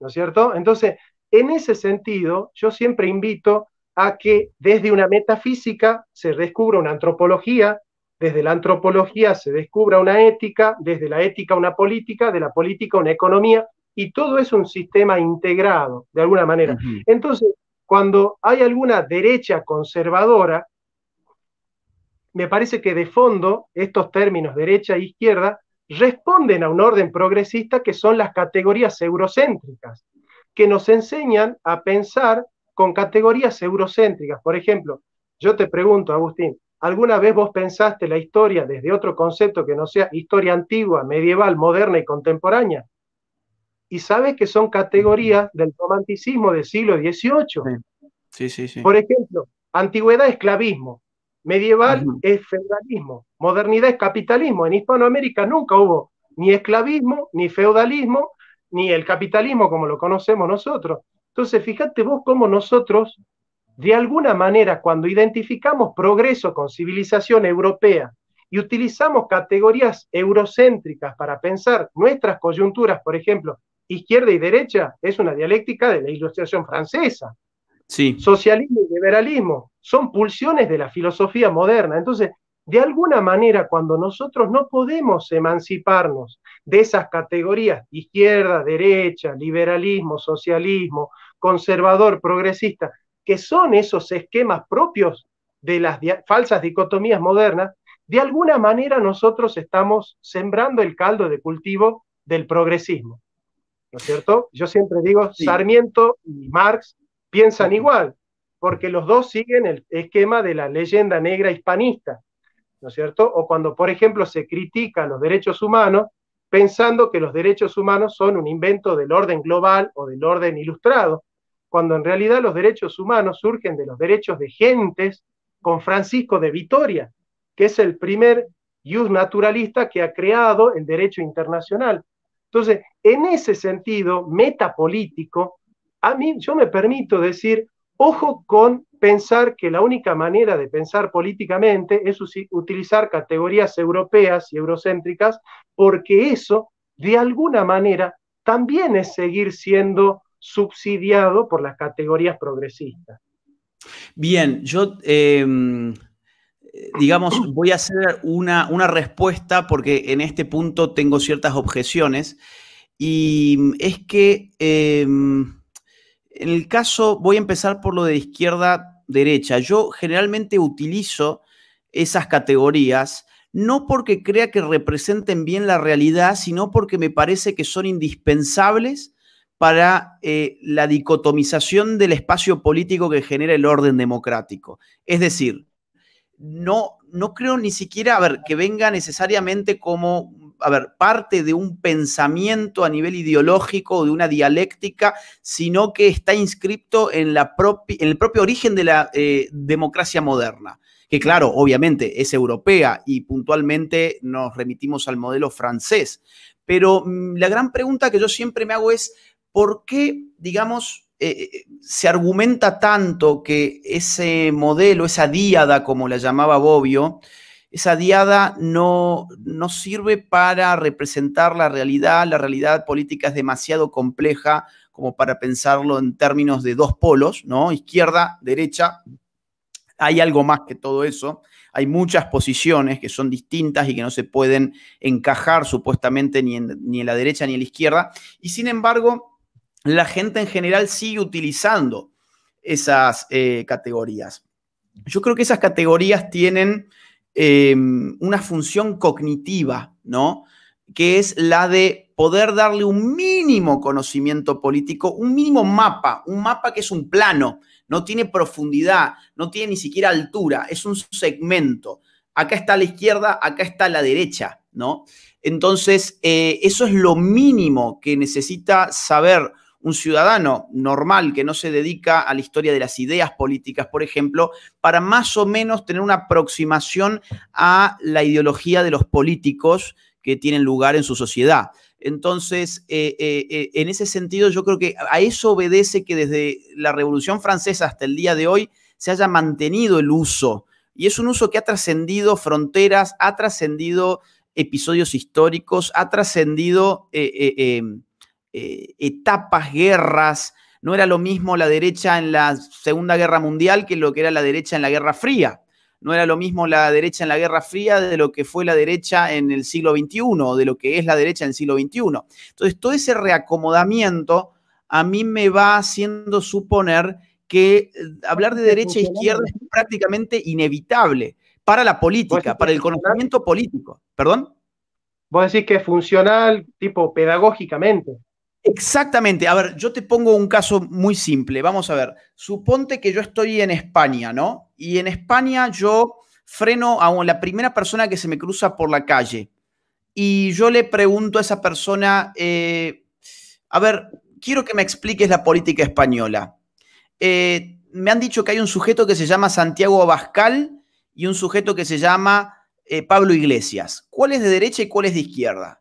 ¿No es cierto? Entonces, en ese sentido, yo siempre invito a que desde una metafísica se descubra una antropología, desde la antropología se descubra una ética, desde la ética una política, de la política una economía, y todo es un sistema integrado, de alguna manera. Entonces, cuando hay alguna derecha conservadora, me parece que de fondo estos términos derecha e izquierda responden a un orden progresista que son las categorías eurocéntricas que nos enseñan a pensar con categorías eurocéntricas. Por ejemplo, yo te pregunto, Agustín, ¿alguna vez vos pensaste la historia desde otro concepto que no sea historia antigua, medieval, moderna y contemporánea? Y sabes que son categorías del romanticismo del siglo XVIII. Sí, sí, sí. Por ejemplo, antigüedad, esclavismo. Medieval es feudalismo, modernidad es capitalismo. En Hispanoamérica nunca hubo ni esclavismo, ni feudalismo, ni el capitalismo como lo conocemos nosotros. Entonces, fíjate vos cómo nosotros, de alguna manera, cuando identificamos progreso con civilización europea y utilizamos categorías eurocéntricas para pensar nuestras coyunturas, por ejemplo, izquierda y derecha, es una dialéctica de la ilustración francesa. Sí. Socialismo y liberalismo son pulsiones de la filosofía moderna. Entonces, de alguna manera, cuando nosotros no podemos emanciparnos de esas categorías, izquierda, derecha, liberalismo, socialismo, conservador, progresista, que son esos esquemas propios de las falsas dicotomías modernas, de alguna manera nosotros estamos sembrando el caldo de cultivo del progresismo. ¿No es cierto? Yo siempre digo, Sarmiento y Marx piensan igual, porque los dos siguen el esquema de la leyenda negra hispanista, ¿no es cierto? O cuando, por ejemplo, se critica los derechos humanos pensando que los derechos humanos son un invento del orden global o del orden ilustrado, cuando en realidad los derechos humanos surgen de los derechos de gentes con Francisco de Vitoria, que es el primer youth naturalista que ha creado el derecho internacional. Entonces, en ese sentido metapolítico, a mí yo me permito decir, Ojo con pensar que la única manera de pensar políticamente es utilizar categorías europeas y eurocéntricas, porque eso, de alguna manera, también es seguir siendo subsidiado por las categorías progresistas. Bien, yo, em, digamos, voy a hacer una, respuesta porque en este punto tengo ciertas objeciones y es que... Em, en el caso, voy a empezar por lo de izquierda-derecha. Yo generalmente utilizo esas categorías no porque crea que representen bien la realidad, sino porque me parece que son indispensables para eh, la dicotomización del espacio político que genera el orden democrático. Es decir, no, no creo ni siquiera, a ver, que venga necesariamente como a ver, parte de un pensamiento a nivel ideológico, de una dialéctica, sino que está inscripto en, la en el propio origen de la eh, democracia moderna que claro, obviamente es europea y puntualmente nos remitimos al modelo francés. Pero mm, la gran pregunta que yo siempre me hago es, ¿por qué, digamos, eh, eh, se argumenta tanto que ese modelo, esa diada, como la llamaba Bobbio, esa diada no, sirve para representar la realidad, la realidad política es demasiado compleja como para pensarlo en términos de dos polos, ¿no? Izquierda, derecha, hay algo más que todo eso. Hay muchas posiciones que son distintas y que no se pueden encajar supuestamente ni en, la derecha ni en la izquierda. Y sin embargo, la gente en general sigue utilizando esas eh, categorías. Yo creo que esas categorías tienen Em, una función cognitiva, ¿no? Que es la de poder darle un mínimo conocimiento político, un mínimo mapa, un mapa que es un plano, no tiene profundidad, no tiene ni siquiera altura, es un segmento. Acá está la izquierda, acá está la derecha, ¿no? Entonces, eh, eso es lo mínimo que necesita saber un ciudadano normal que no se dedica a la historia de las ideas políticas, por ejemplo, para más o menos tener una aproximación a la ideología de los políticos que tienen lugar en su sociedad. Entonces, eh, eh, eh, en ese sentido, yo creo que a eso obedece que desde la Revolución Francesa hasta el día de hoy se haya mantenido el uso. Y es un uso que ha trascendido fronteras, ha trascendido episodios históricos, ha trascendido eh, etapas, guerras. No era lo mismo la derecha en la Segunda Guerra Mundial que lo que era la derecha en la Guerra Fría. No era lo mismo la derecha en la Guerra Fría de lo que fue la derecha en el siglo XXI, de lo que es la derecha en el siglo XXI. Entonces, todo ese reacomodamiento a mí me va haciendo suponer que eh, hablar de derecha e izquierda es prácticamente inevitable para la política, para el conocimiento político. ¿Perdón? Vos decís que es funcional, tipo, pedagógicamente. Exactamente. A ver, yo te pongo un caso muy simple. Vamos a ver. Suponte que yo estoy en España, ¿no? Y en España yo freno a la primera persona que se me cruza por la calle. Y yo le pregunto a esa persona, eh, a ver, quiero que me expliques la política española. Eh, me han dicho que hay un sujeto que se llama Santiago Abascal y un sujeto que se llama eh, Pablo Iglesias. ¿Cuál es de derecha y cuál es de izquierda?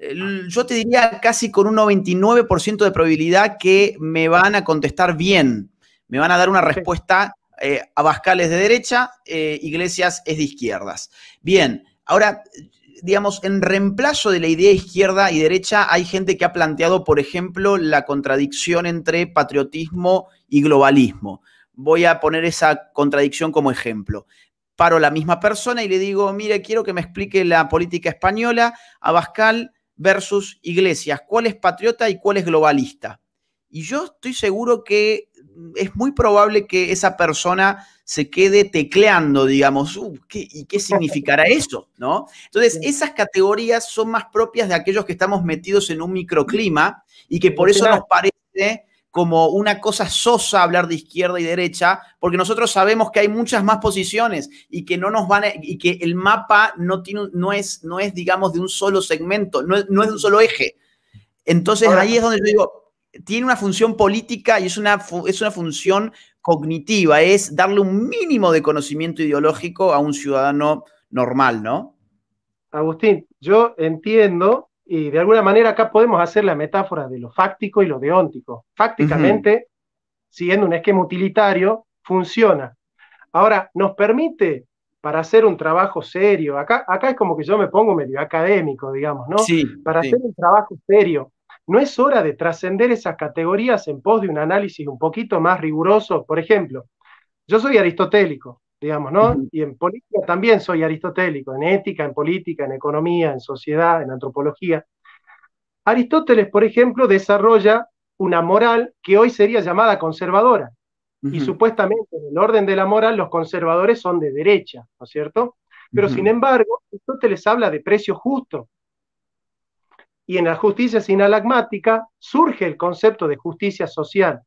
Ah. yo te diría casi con un 99% de probabilidad que me van a contestar bien. Me van a dar una respuesta. Eh, Abascal es de derecha, eh, Iglesias es de izquierdas. Bien, ahora, digamos, en reemplazo de la idea izquierda y derecha, hay gente que ha planteado, por ejemplo, la contradicción entre patriotismo y globalismo. Voy a poner esa contradicción como ejemplo paro la misma persona y le digo, mire, quiero que me explique la política española. Abascal versus Iglesias, cuál es patriota y cuál es globalista. Y yo estoy seguro que es muy probable que esa persona se quede tecleando, digamos, uh, ¿qué, ¿y qué significará eso? ¿no? Entonces, esas categorías son más propias de aquellos que estamos metidos en un microclima y que por eso nos parece como una cosa sosa hablar de izquierda y derecha, porque nosotros sabemos que hay muchas más posiciones y que no nos van y que el mapa no tiene no es no es digamos de un solo segmento, no, es de un solo eje. Entonces ahí es donde yo digo, tiene una función política y es una es una función cognitiva, es darle un mínimo de conocimiento ideológico a un ciudadano normal, ¿no? Agustín, yo entiendo y de alguna manera acá podemos hacer la metáfora de lo fáctico y lo deóntico. Fácticamente, siguiendo un esquema utilitario, funciona. Ahora, nos permite para hacer un trabajo serio, acá, acá es como que yo me pongo medio académico, digamos, ¿no? Sí, para hacer un trabajo serio, ¿no es hora de trascender esas categorías en pos de un análisis un poquito más riguroso? Por ejemplo, yo soy aristotélico, ¿no? Y en política también soy aristotélico, en ética, en política, en economía, en sociedad, en antropología. Aristóteles, por ejemplo, desarrolla una moral que hoy sería llamada conservadora. Y supuestamente en el orden de la moral los conservadores son de derecha, ¿no es cierto? Pero sin embargo, Aristóteles habla de precio justo. Y en la justicia sinalagmática surge el concepto de justicia social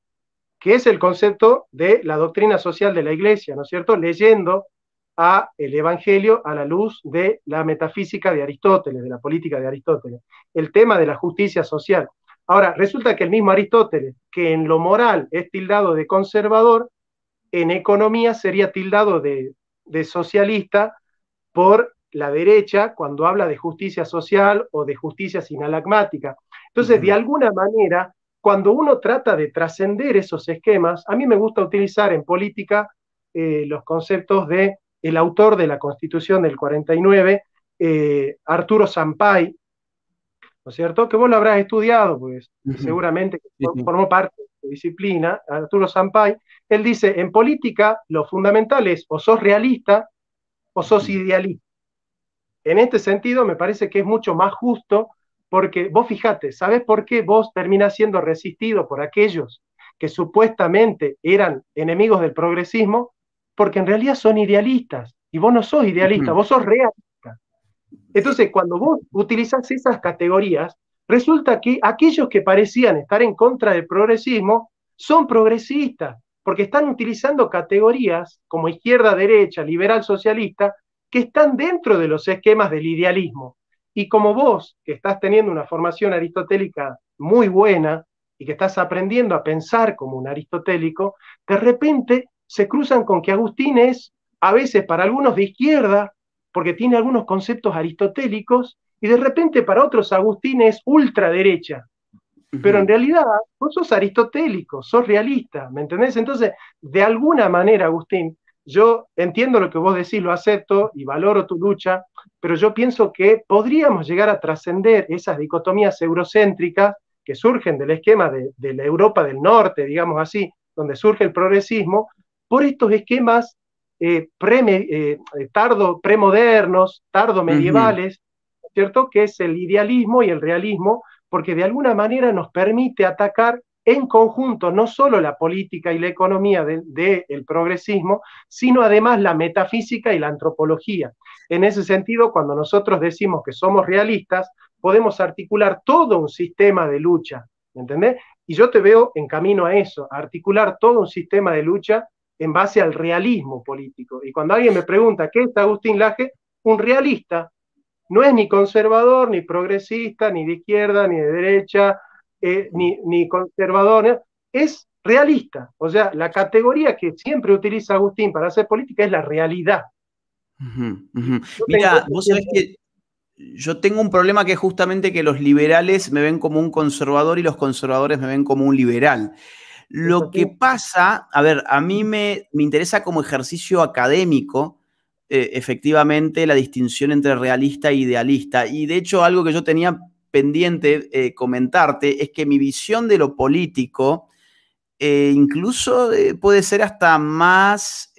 que es el concepto de la doctrina social de la iglesia, ¿no es cierto? Leyendo a el Evangelio a la luz de la metafísica de Aristóteles, de la política de Aristóteles, el tema de la justicia social. Ahora, resulta que el mismo Aristóteles, que en lo moral es tildado de conservador, en economía sería tildado de, de socialista por la derecha cuando habla de justicia social o de justicia sinalagmática. Entonces, de alguna manera, cuando uno trata de trascender esos esquemas, a mí me gusta utilizar en política eh, los conceptos de autor de la Constitución del 49, eh, Arturo Sampay, ¿no es cierto? Que vos lo habrás estudiado, pues seguramente formó parte de disciplina, Arturo Sampay, él dice, en política lo fundamental es o sos realista o sos idealista. En este sentido, me parece que es mucho más justo porque vos fijate, ¿sabes por qué vos terminás siendo resistido por aquellos que supuestamente eran enemigos del progresismo? Porque en realidad son idealistas y vos no sos idealista, vos sos realista. Entonces, cuando vos utilizás esas categorías, resulta que aquellos que parecían estar en contra del progresismo son progresistas, porque están utilizando categorías como izquierda, derecha, liberal, socialista, que están dentro de los esquemas del idealismo. Y como vos, que estás teniendo una formación aristotélica muy buena y que estás aprendiendo a pensar como un aristotélico, de repente se cruzan con que Agustín es, a veces para algunos de izquierda, porque tiene algunos conceptos aristotélicos, y de repente para otros Agustín es ultraderecha. Pero en realidad vos sos aristotélico, sos realista, ¿me entendés? Entonces, de alguna manera, Agustín, yo entiendo lo que vos decís, lo acepto y valoro tu lucha, pero yo pienso que podríamos llegar a trascender esas dicotomías eurocéntricas que surgen del esquema de, la Europa del Norte, digamos así, donde surge el progresismo, por estos esquemas eh, pre, eh, eh, tardo, premodernos, tardo medievales, ¿cierto? Que es el idealismo y el realismo, porque de alguna manera nos permite atacar en conjunto no solo la política y la economía del progresismo, sino además la metafísica y la antropología. En ese sentido, cuando nosotros decimos que somos realistas, podemos articular todo un sistema de lucha, ¿entendés? Y yo te veo en camino a eso, a articular todo un sistema de lucha en base al realismo político. Y cuando alguien me pregunta, ¿qué es Agustín Laje? Un realista. No es ni conservador, ni progresista, ni de izquierda, ni de derecha, eh, ni, ni es realista. O sea, la categoría que siempre utiliza Agustín para hacer política es la realidad. Mira, vos sabés que yo tengo un problema que es justamente que los liberales me ven como un conservador y los conservadores me ven como un liberal. Lo que pasa, a ver, a mí me, me interesa como ejercicio académico, eh, efectivamente, la distinción entre realista e idealista. Y de hecho, algo que yo tenía pendiente eh, comentarte es que mi visión de lo político eh, incluso eh, puede ser hasta más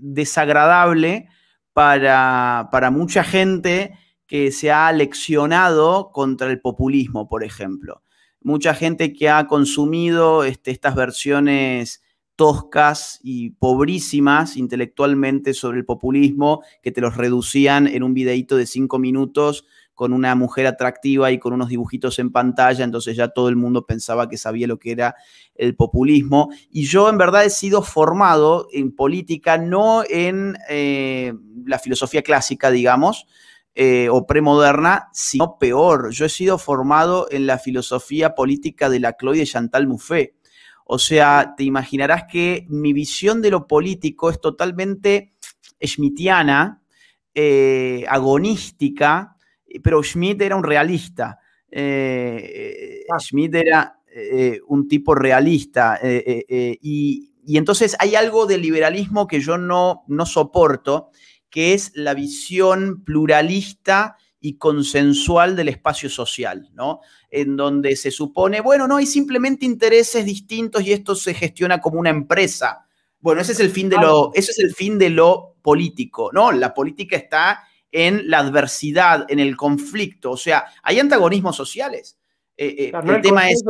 desagradable para, mucha gente que se ha leccionado contra el populismo, por ejemplo. Mucha gente que ha consumido este, estas versiones toscas y pobrísimas intelectualmente sobre el populismo, que te los reducían en un videíto de cinco minutos con una mujer atractiva y con unos dibujitos en pantalla, entonces ya todo el mundo pensaba que sabía lo que era el populismo. Y yo en verdad he sido formado en política, no en eh, la filosofía clásica, digamos, eh, o premoderna, sino peor. Yo he sido formado en la filosofía política de la Chloe de Chantal Muffet. O sea, te imaginarás que mi visión de lo político es totalmente schmittiana, eh, agonística, eh, pero Schmidt era un realista. Eh, ah. Schmidt era eh, un tipo realista. y, entonces hay algo del liberalismo que yo no, no soporto, que es la visión pluralista y consensual del espacio social, ¿no? En donde se supone, bueno, no hay simplemente intereses distintos y esto se gestiona como una empresa. Bueno, ese es el fin de ah. lo, ese es el fin de lo político, ¿no? La política está en la adversidad, en el conflicto. O sea, hay antagonismos sociales. Eh, eh, el tema es...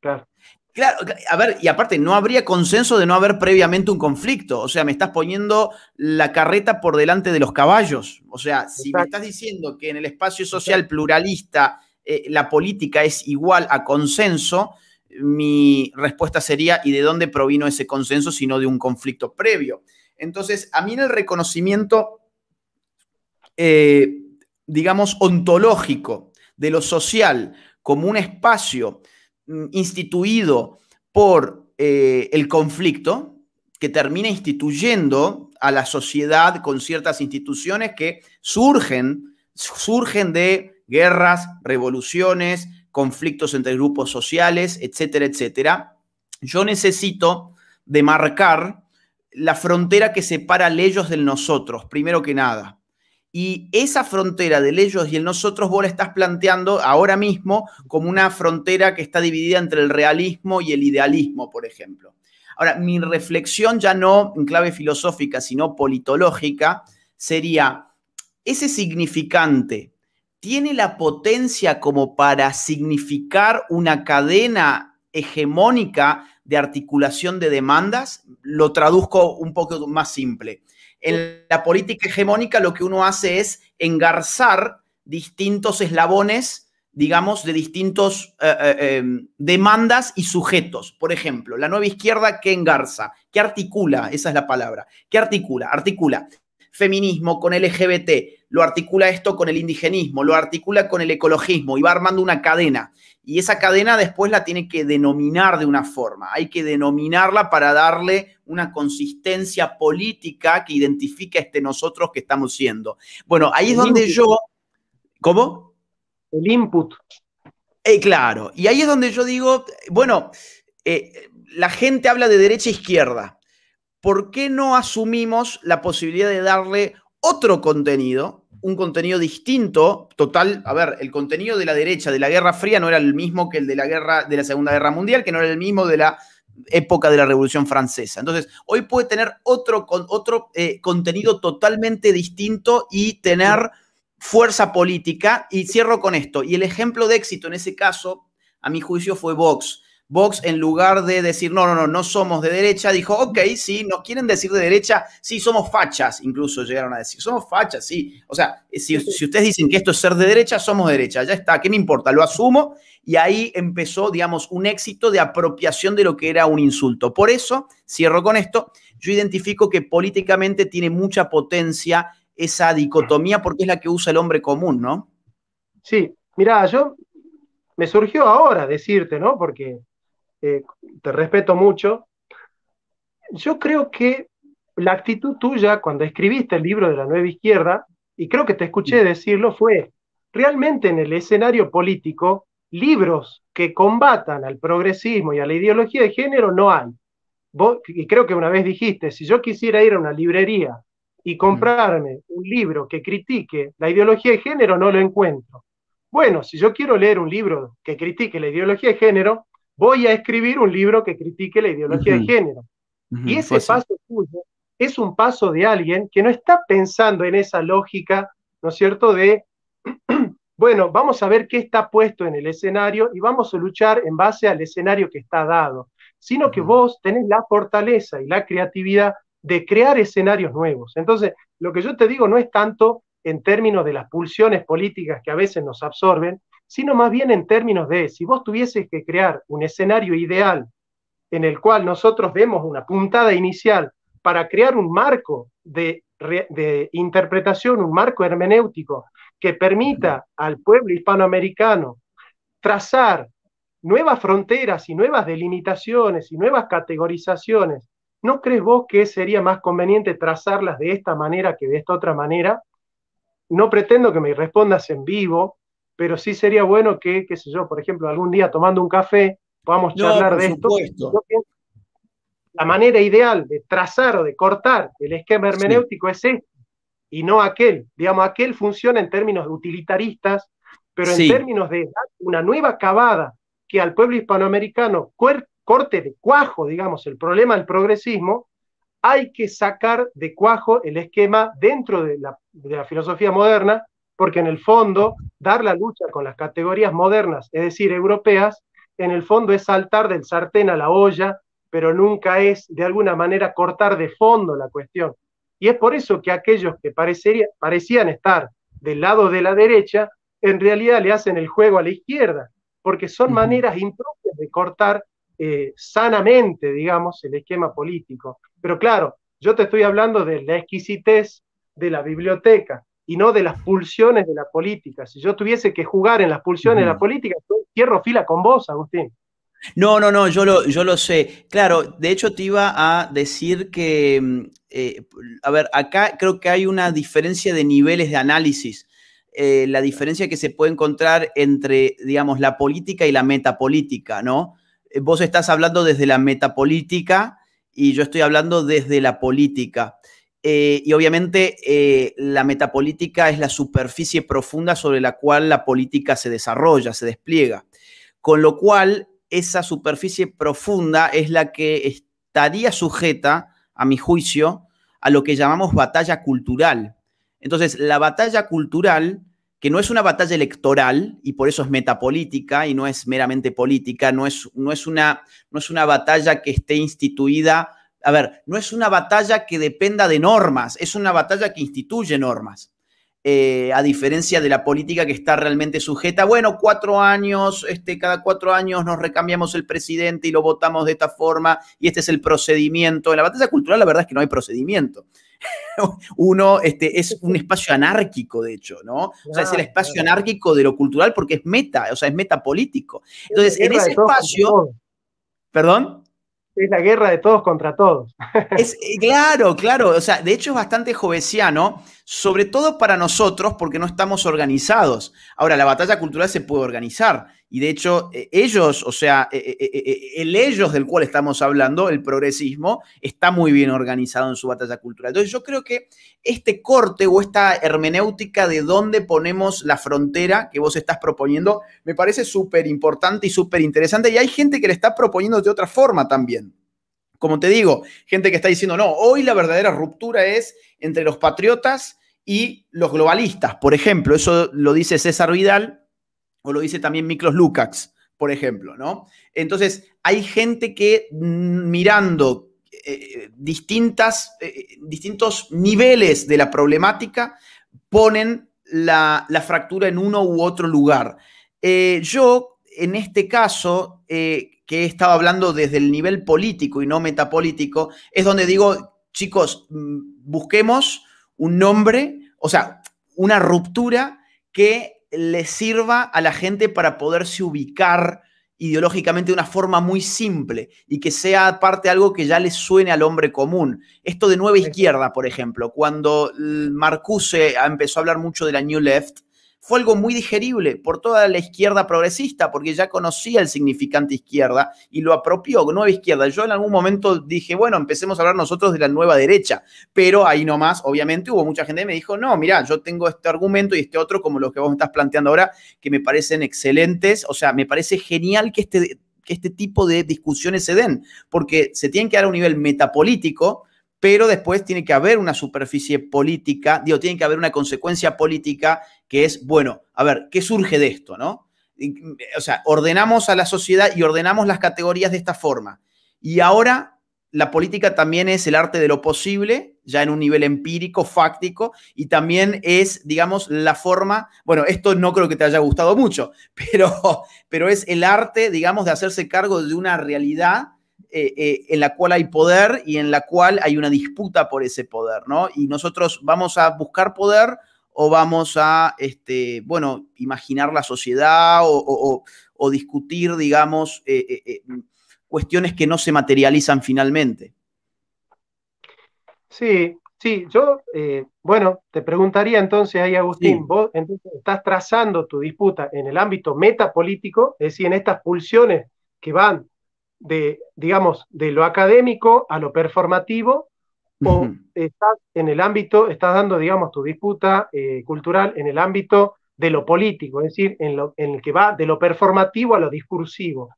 Claro. Claro, a ver, y aparte, no habría consenso de no haber previamente un conflicto. O sea, me estás poniendo la carreta por delante de los caballos. O sea, si me estás diciendo que en el espacio social pluralista eh, la política es igual a consenso, mi respuesta sería, ¿y de dónde provino ese consenso si no de un conflicto previo? Entonces, a mí en el reconocimiento eh, digamos, ontológico de lo social como un espacio mm, instituido por eh, el conflicto, que termina instituyendo a la sociedad con ciertas instituciones que surgen, surgen de guerras, revoluciones, conflictos entre grupos sociales, etcétera, etcétera. Yo necesito demarcar la frontera que separa a ellos del nosotros, primero que nada. Y esa frontera del ellos y el nosotros vos la estás planteando ahora mismo como una frontera que está dividida entre el realismo y el idealismo, por ejemplo. Ahora, mi reflexión ya no en clave filosófica, sino politológica, sería, ese significante tiene la potencia como para significar una cadena hegemónica de articulación de demandas. Lo traduzco un poco más simple en la política hegemónica lo que uno hace es engarzar distintos eslabones, digamos, de distintos eh, eh, em, demandas y sujetos. Por ejemplo, la nueva izquierda que engarza, que articula, esa es la palabra, que articula, articula feminismo con LGBT, lo articula esto con el indigenismo, lo articula con el ecologismo y va armando una cadena. Y esa cadena después la tiene que denominar de una forma, hay que denominarla para darle una consistencia política que identifique este nosotros que estamos siendo. Bueno, ahí es donde yo... ¿Cómo? El input. Eh, claro, y ahí es donde yo digo, bueno, eh, la gente habla de derecha e izquierda. ¿por qué no asumimos la posibilidad de darle otro contenido, un contenido distinto, total, a ver, el contenido de la derecha de la Guerra Fría no era el mismo que el de la guerra de la Segunda Guerra Mundial, que no era el mismo de la época de la Revolución Francesa. Entonces, hoy puede tener otro, otro eh, contenido totalmente distinto y tener fuerza política. Y cierro con esto. Y el ejemplo de éxito en ese caso, a mi juicio, fue Vox Vox, en lugar de decir, no, no, no, no somos de derecha, dijo, ok, sí, no quieren decir de derecha, sí, somos fachas, incluso llegaron a decir, somos fachas, sí. O sea, si, si ustedes dicen que esto es ser de derecha, somos de derecha, ya está, ¿qué me importa? Lo asumo y ahí empezó, digamos, un éxito de apropiación de lo que era un insulto. Por eso, cierro con esto, yo identifico que políticamente tiene mucha potencia esa dicotomía porque es la que usa el hombre común, ¿no? Sí, mira yo me surgió ahora decirte, ¿no? Porque eh, te respeto mucho. Yo creo que la actitud tuya cuando escribiste el libro de la nueva izquierda, y creo que te escuché decirlo, fue realmente en el escenario político, libros que combatan al progresismo y a la ideología de género no hay. y creo que una vez dijiste, si yo quisiera ir a una librería y mm. comprarme un libro que critique la ideología de género, no lo encuentro. Bueno, si yo quiero leer un libro que critique la ideología de género, voy a escribir un libro que critique la ideología de género. Y ese paso tuyo es un paso de alguien que no está pensando en esa lógica, ¿no es cierto?, de, bueno, vamos a ver qué está puesto en el escenario y vamos a luchar en base al escenario que está dado, sino que vos tenés la fortaleza y la creatividad de crear escenarios nuevos. Entonces, lo que yo te digo no es tanto en términos de las pulsiones políticas que a veces nos absorben, sino más bien en términos de, si vos tuvieses que crear un escenario ideal en el cual nosotros demos una puntada inicial para crear un marco de, de interpretación, un marco hermenéutico que permita al pueblo hispanoamericano trazar nuevas fronteras y nuevas delimitaciones y nuevas categorizaciones, ¿no crees vos que sería más conveniente trazarlas de esta manera que de esta otra manera? No pretendo que me respondas en vivo, pero sí sería bueno que, qué sé yo, por ejemplo, algún día tomando un café podamos charlar de esto. La manera ideal de trazar o de cortar el esquema hermenéutico es este, y no aquel. Digamos, aquel funciona en términos utilitaristas, pero en términos de una nueva cavada que al pueblo hispanoamericano corte de cuajo, digamos, el problema del progresismo, hay que sacar de cuajo el esquema dentro de la filosofía moderna porque en el fondo dar la lucha con las categorías modernas, es decir, europeas, en el fondo es saltar del sartén a la olla, pero nunca es de alguna manera cortar de fondo la cuestión. Y es por eso que aquellos que parecían estar del lado de la derecha, en realidad le hacen el juego a la izquierda, porque son maneras impropias de cortar eh, sanamente, digamos, el esquema político. Pero claro, yo te estoy hablando de la exquisitez de la biblioteca, y no de las pulsiones de la política. Si yo tuviese que jugar en las pulsiones de la política, cierro fila con vos, Agustín. No, no, no, yo lo, yo lo sé. Claro, de hecho te iba a decir que, mm, eh, a ver, acá creo que hay una diferencia de niveles de análisis. Eh, la diferencia que se puede encontrar entre, digamos, la política y la metapolítica, ¿no? Eh, vos estás hablando desde la metapolítica y yo estoy hablando desde la política. Eh, y obviamente eh, la metapolítica es la superficie profunda sobre la cual la política se desarrolla, se despliega. Con lo cual, esa superficie profunda es la que estaría sujeta, a mi juicio, a lo que llamamos batalla cultural. Entonces, la batalla cultural, que no es una batalla electoral, y por eso es metapolítica y no es meramente política, no es, no es, una, no es una batalla que esté instituida a ver, no es una batalla que dependa de normas, es una batalla que instituye normas. Eh, a diferencia de la política que está realmente sujeta, bueno, cuatro años, este, cada cuatro años nos recambiamos el presidente y lo votamos de esta forma y este es el procedimiento. En la batalla cultural la verdad es que no hay procedimiento. Uno este, es un espacio anárquico, de hecho, ¿no? O sea, es el espacio anárquico de lo cultural porque es meta, o sea, es metapolítico. Entonces, en ese espacio... ¿Perdón? es la guerra de todos contra todos. Es, eh, claro, claro. O sea, de hecho es bastante jovesiano, sobre todo para nosotros porque no estamos organizados. Ahora, la batalla cultural se puede organizar y de hecho, e, ellos, o sea, e, e, el ellos del cual estamos hablando, el progresismo, está muy bien organizado en su batalla cultural. Entonces yo creo que este corte o esta hermenéutica de dónde ponemos la frontera que vos estás proponiendo, me parece súper importante y súper interesante. Y hay gente que le está proponiendo de otra forma también. Como te digo, gente que está diciendo, no, hoy la verdadera ruptura es entre los patriotas y los globalistas. Por ejemplo, eso lo dice César Vidal o lo dice también Miklos Lukács, por ejemplo, ¿no? Entonces, hay gente que mm, mirando eh, distintas, eh, distintos niveles de la problemática ponen la, fractura en uno u otro lugar. Eh, yo, en este caso, que he estado hablando desde el nivel político y no metapolítico, es donde digo, chicos, mm, busquemos un nombre, o sea, una ruptura que le sirva a la gente para poderse ubicar ideológicamente de una forma muy simple y que sea parte algo que ya le suene al hombre común. Esto de nueva izquierda, por ejemplo, cuando Marcuse empezó a hablar mucho de la New Left, fue algo muy digerible por toda la izquierda progresista, porque ya conocía el significante izquierda y lo apropió, nueva izquierda. Yo en algún momento dije, bueno, empecemos a hablar nosotros de la nueva derecha, pero ahí nomás, obviamente, hubo mucha gente que me dijo, no, mira, yo tengo este argumento y este otro, como los que vos me estás planteando ahora, que me parecen excelentes, o sea, me parece genial que este que este tipo de discusiones se den, porque se tienen que dar a un nivel metapolítico, pero después tiene que haber una superficie política, digo, tiene que haber una consecuencia política que es, bueno, a ver, ¿qué surge de esto, no? O sea, ordenamos a la sociedad y ordenamos las categorías de esta forma. Y ahora la política también es el arte de lo posible, ya en un nivel empírico, fáctico, y también es, digamos, la forma, bueno, esto no creo que te haya gustado mucho, pero, pero es el arte, digamos, de hacerse cargo de una realidad eh, eh, en la cual hay poder y en la cual hay una disputa por ese poder, ¿no? Y nosotros vamos a buscar poder o vamos a, este, bueno, imaginar la sociedad o, discutir, digamos, eh, cuestiones que no se materializan finalmente. Sí, sí, yo, bueno, te preguntaría entonces ahí, Agustín, vos estás trazando tu disputa en el ámbito metapolítico, es decir, en estas pulsiones que van de, digamos, de lo académico a lo performativo, o estás en el ámbito, estás dando, digamos, tu disputa eh, cultural en el ámbito de lo político, es decir, en, lo, en el que va de lo performativo a lo discursivo.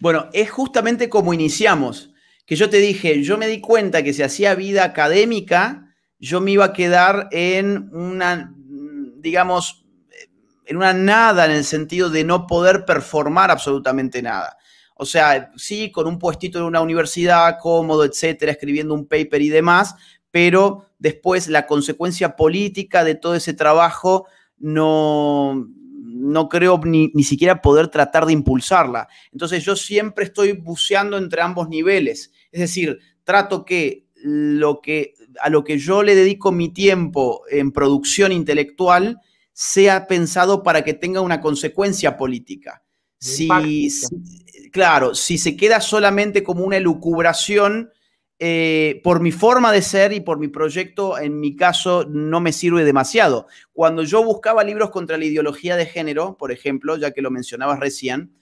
Bueno, es justamente como iniciamos, que yo te dije, yo me di cuenta que si hacía vida académica, yo me iba a quedar en una, digamos, en una nada en el sentido de no poder performar absolutamente nada. O sea, sí, con un puestito en una universidad, cómodo, etcétera, escribiendo un paper y demás, pero después la consecuencia política de todo ese trabajo no, no creo ni, siquiera poder tratar de impulsarla. Entonces yo siempre estoy buceando entre ambos niveles. Es decir, trato que, lo que a lo que yo le dedico mi tiempo en producción intelectual sea pensado para que tenga una consecuencia política. Si, si, claro, si se queda solamente como una elucubración, eh, por mi forma de ser y por mi proyecto, en mi caso, no me sirve demasiado. Cuando yo buscaba libros contra la ideología de género, por ejemplo, ya que lo mencionabas recién,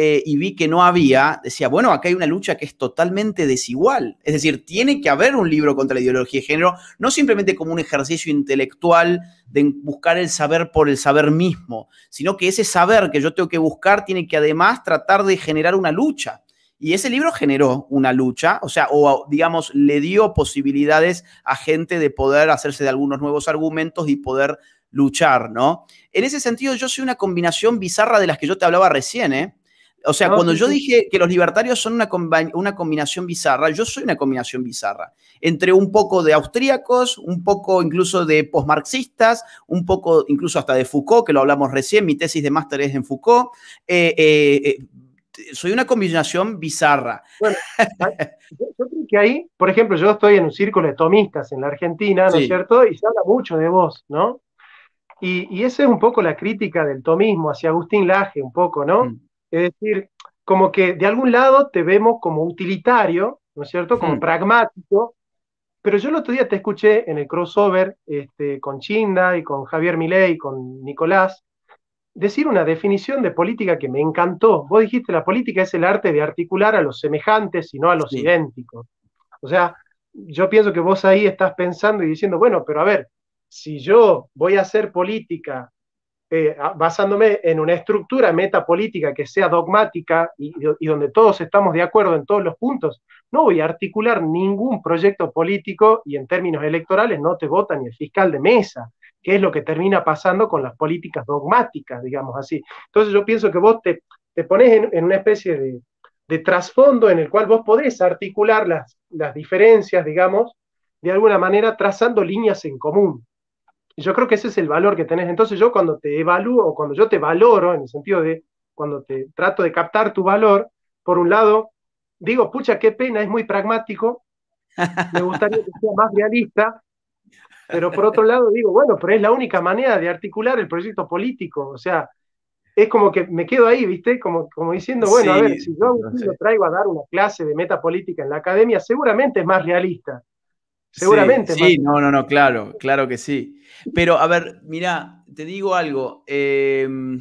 eh, y vi que no había, decía, bueno, acá hay una lucha que es totalmente desigual. Es decir, tiene que haber un libro contra la ideología de género, no simplemente como un ejercicio intelectual de buscar el saber por el saber mismo, sino que ese saber que yo tengo que buscar tiene que además tratar de generar una lucha. Y ese libro generó una lucha, o sea, o digamos, le dio posibilidades a gente de poder hacerse de algunos nuevos argumentos y poder luchar, ¿no? En ese sentido, yo soy una combinación bizarra de las que yo te hablaba recién, ¿eh? O sea, cuando yo dije que los libertarios son una, una combinación bizarra, yo soy una combinación bizarra. Entre un poco de austríacos, un poco incluso de posmarxistas, un poco incluso hasta de Foucault, que lo hablamos recién, mi tesis de máster es en Foucault. Eh, eh, eh, soy una combinación bizarra. yo, creo que ahí, por ejemplo, yo estoy en un círculo de tomistas en la Argentina, ¿no es cierto? Y se habla mucho de vos, ¿no? Y, y, esa es un poco la crítica del tomismo hacia Agustín Laje, un poco, ¿no? Mm. Es decir, como que de algún lado te vemos como utilitario, ¿no es cierto? Como mm. pragmático. Pero yo el otro día te escuché en el crossover este, con Chinda y con Javier Milei y con Nicolás decir una definición de política que me encantó. Vos dijiste, la política es el arte de articular a los semejantes y no a los idénticos. O sea, yo pienso que vos ahí estás pensando y diciendo, bueno, pero a ver, si yo voy a hacer política eh, basándome en una estructura metapolítica que sea dogmática y, donde todos estamos de acuerdo en todos los puntos, no voy a articular ningún proyecto político y en términos electorales no te vota ni el fiscal de mesa, que es lo que termina pasando con las políticas dogmáticas, digamos así. Entonces yo pienso que vos te, te pones en, una especie de, de trasfondo en el cual vos podés articular las, las diferencias, digamos, de alguna manera trazando líneas en común yo creo que ese es el valor que tenés. Entonces yo cuando te evalúo, o cuando yo te valoro, en el sentido de cuando te trato de captar tu valor, por un lado, digo, pucha, qué pena, es muy pragmático, me gustaría que sea más realista, pero por otro lado digo, bueno, pero es la única manera de articular el proyecto político, o sea, es como que me quedo ahí, ¿viste? Como, como diciendo, bueno, a ver, si yo lo traigo a dar una clase de metapolítica en la academia, seguramente es más realista. Seguramente. Sí, no, no, no, claro, claro que sí. Pero a ver, mira, te digo algo. Em,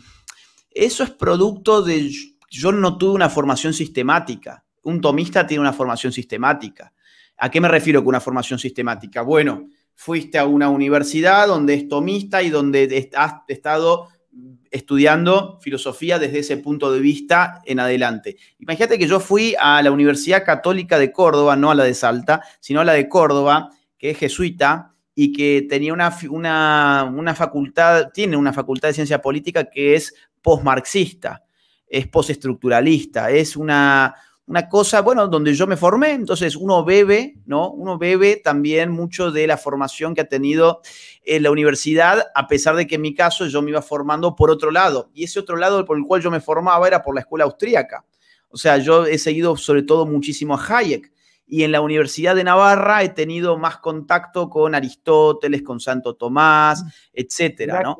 eso es producto de. Yo no tuve una formación sistemática. Un tomista tiene una formación sistemática. ¿A qué me refiero con una formación sistemática? Bueno, fuiste a una universidad donde es tomista y donde has estado estudiando filosofía desde ese punto de vista en adelante. Imagínate que yo fui a la Universidad Católica de Córdoba, no a la de Salta, sino a la de Córdoba, que es jesuita y que tenía una, una, facultad, tiene una facultad de ciencia política que es postmarxista, es postestructuralista, es una, una cosa, bueno, donde yo me formé, entonces uno bebe, ¿no? Uno bebe también mucho de la formación que ha tenido en eh, la universidad, a pesar de que en mi caso yo me iba formando por otro lado, y ese otro lado por el cual yo me formaba era por la escuela austríaca. O sea, yo he seguido sobre todo muchísimo a Hayek, y en la Universidad de Navarra he tenido más contacto con Aristóteles, con Santo Tomás, mm. etcétera, ¿no?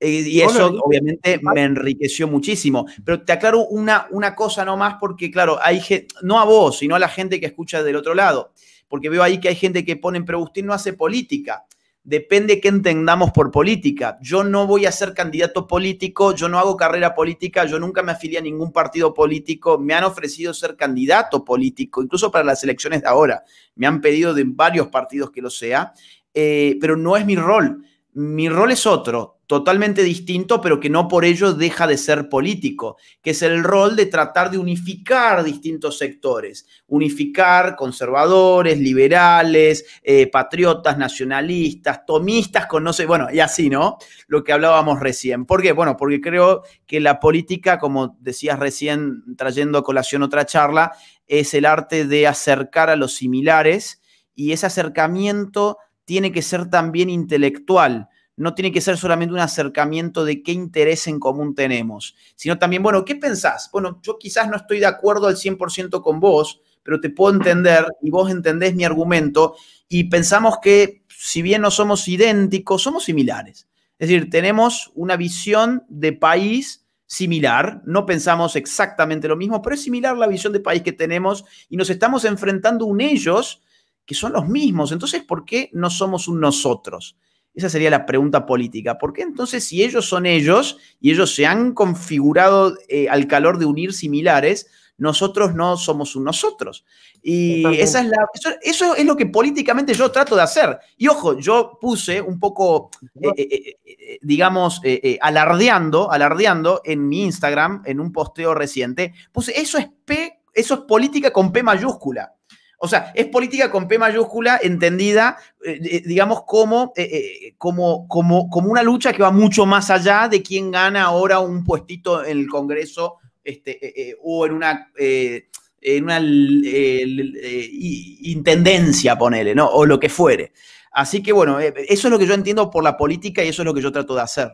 Eh, y eso obviamente me enriqueció muchísimo. Pero te aclaro una, una cosa nomás porque, claro, hay no a vos, sino a la gente que escucha del otro lado, porque veo ahí que hay gente que pone, pero Agustín no hace política. Depende qué entendamos por política. Yo no voy a ser candidato político, yo no hago carrera política, yo nunca me afilié a ningún partido político. Me han ofrecido ser candidato político, incluso para las elecciones de ahora. Me han pedido de varios partidos que lo sea, eh, pero no es mi rol. Mi rol es otro totalmente distinto, pero que no por ello deja de ser político, que es el rol de tratar de unificar distintos sectores, unificar conservadores, liberales, eh, patriotas, nacionalistas, tomistas con no sé, bueno, y así, ¿no? Lo que hablábamos recién. ¿Por qué? Bueno, porque creo que la política, como decías recién, trayendo a colación otra charla, es el arte de acercar a los similares y ese acercamiento tiene que ser también intelectual no tiene que ser solamente un acercamiento de qué interés en común tenemos, sino también, bueno, ¿qué pensás? Bueno, yo quizás no estoy de acuerdo al 100% con vos, pero te puedo entender y vos entendés mi argumento y pensamos que si bien no somos idénticos, somos similares. Es decir, tenemos una visión de país similar, no pensamos exactamente lo mismo, pero es similar la visión de país que tenemos y nos estamos enfrentando un ellos que son los mismos. Entonces, ¿por qué no somos un nosotros? Esa sería la pregunta política. ¿Por qué entonces si ellos son ellos y ellos se han configurado eh, al calor de unir similares, nosotros no somos un nosotros? Y esa es eso, es lo que políticamente yo trato de hacer. Y ojo, yo puse un poco, eh, eh, digamos, alardeando, alardeando en mi Instagram, en un posteo reciente, puse, eso es P, eso es política con P mayúscula. O sea, es política con P mayúscula, entendida, eh, eh, digamos, eh, como, como, una lucha que va mucho más allá de quién gana ahora un puestito en el Congreso este, o en una, en una intendencia, ponele, O lo que fuere. Así que bueno, eso es lo que yo entiendo por la política y eso es lo que yo trato de hacer.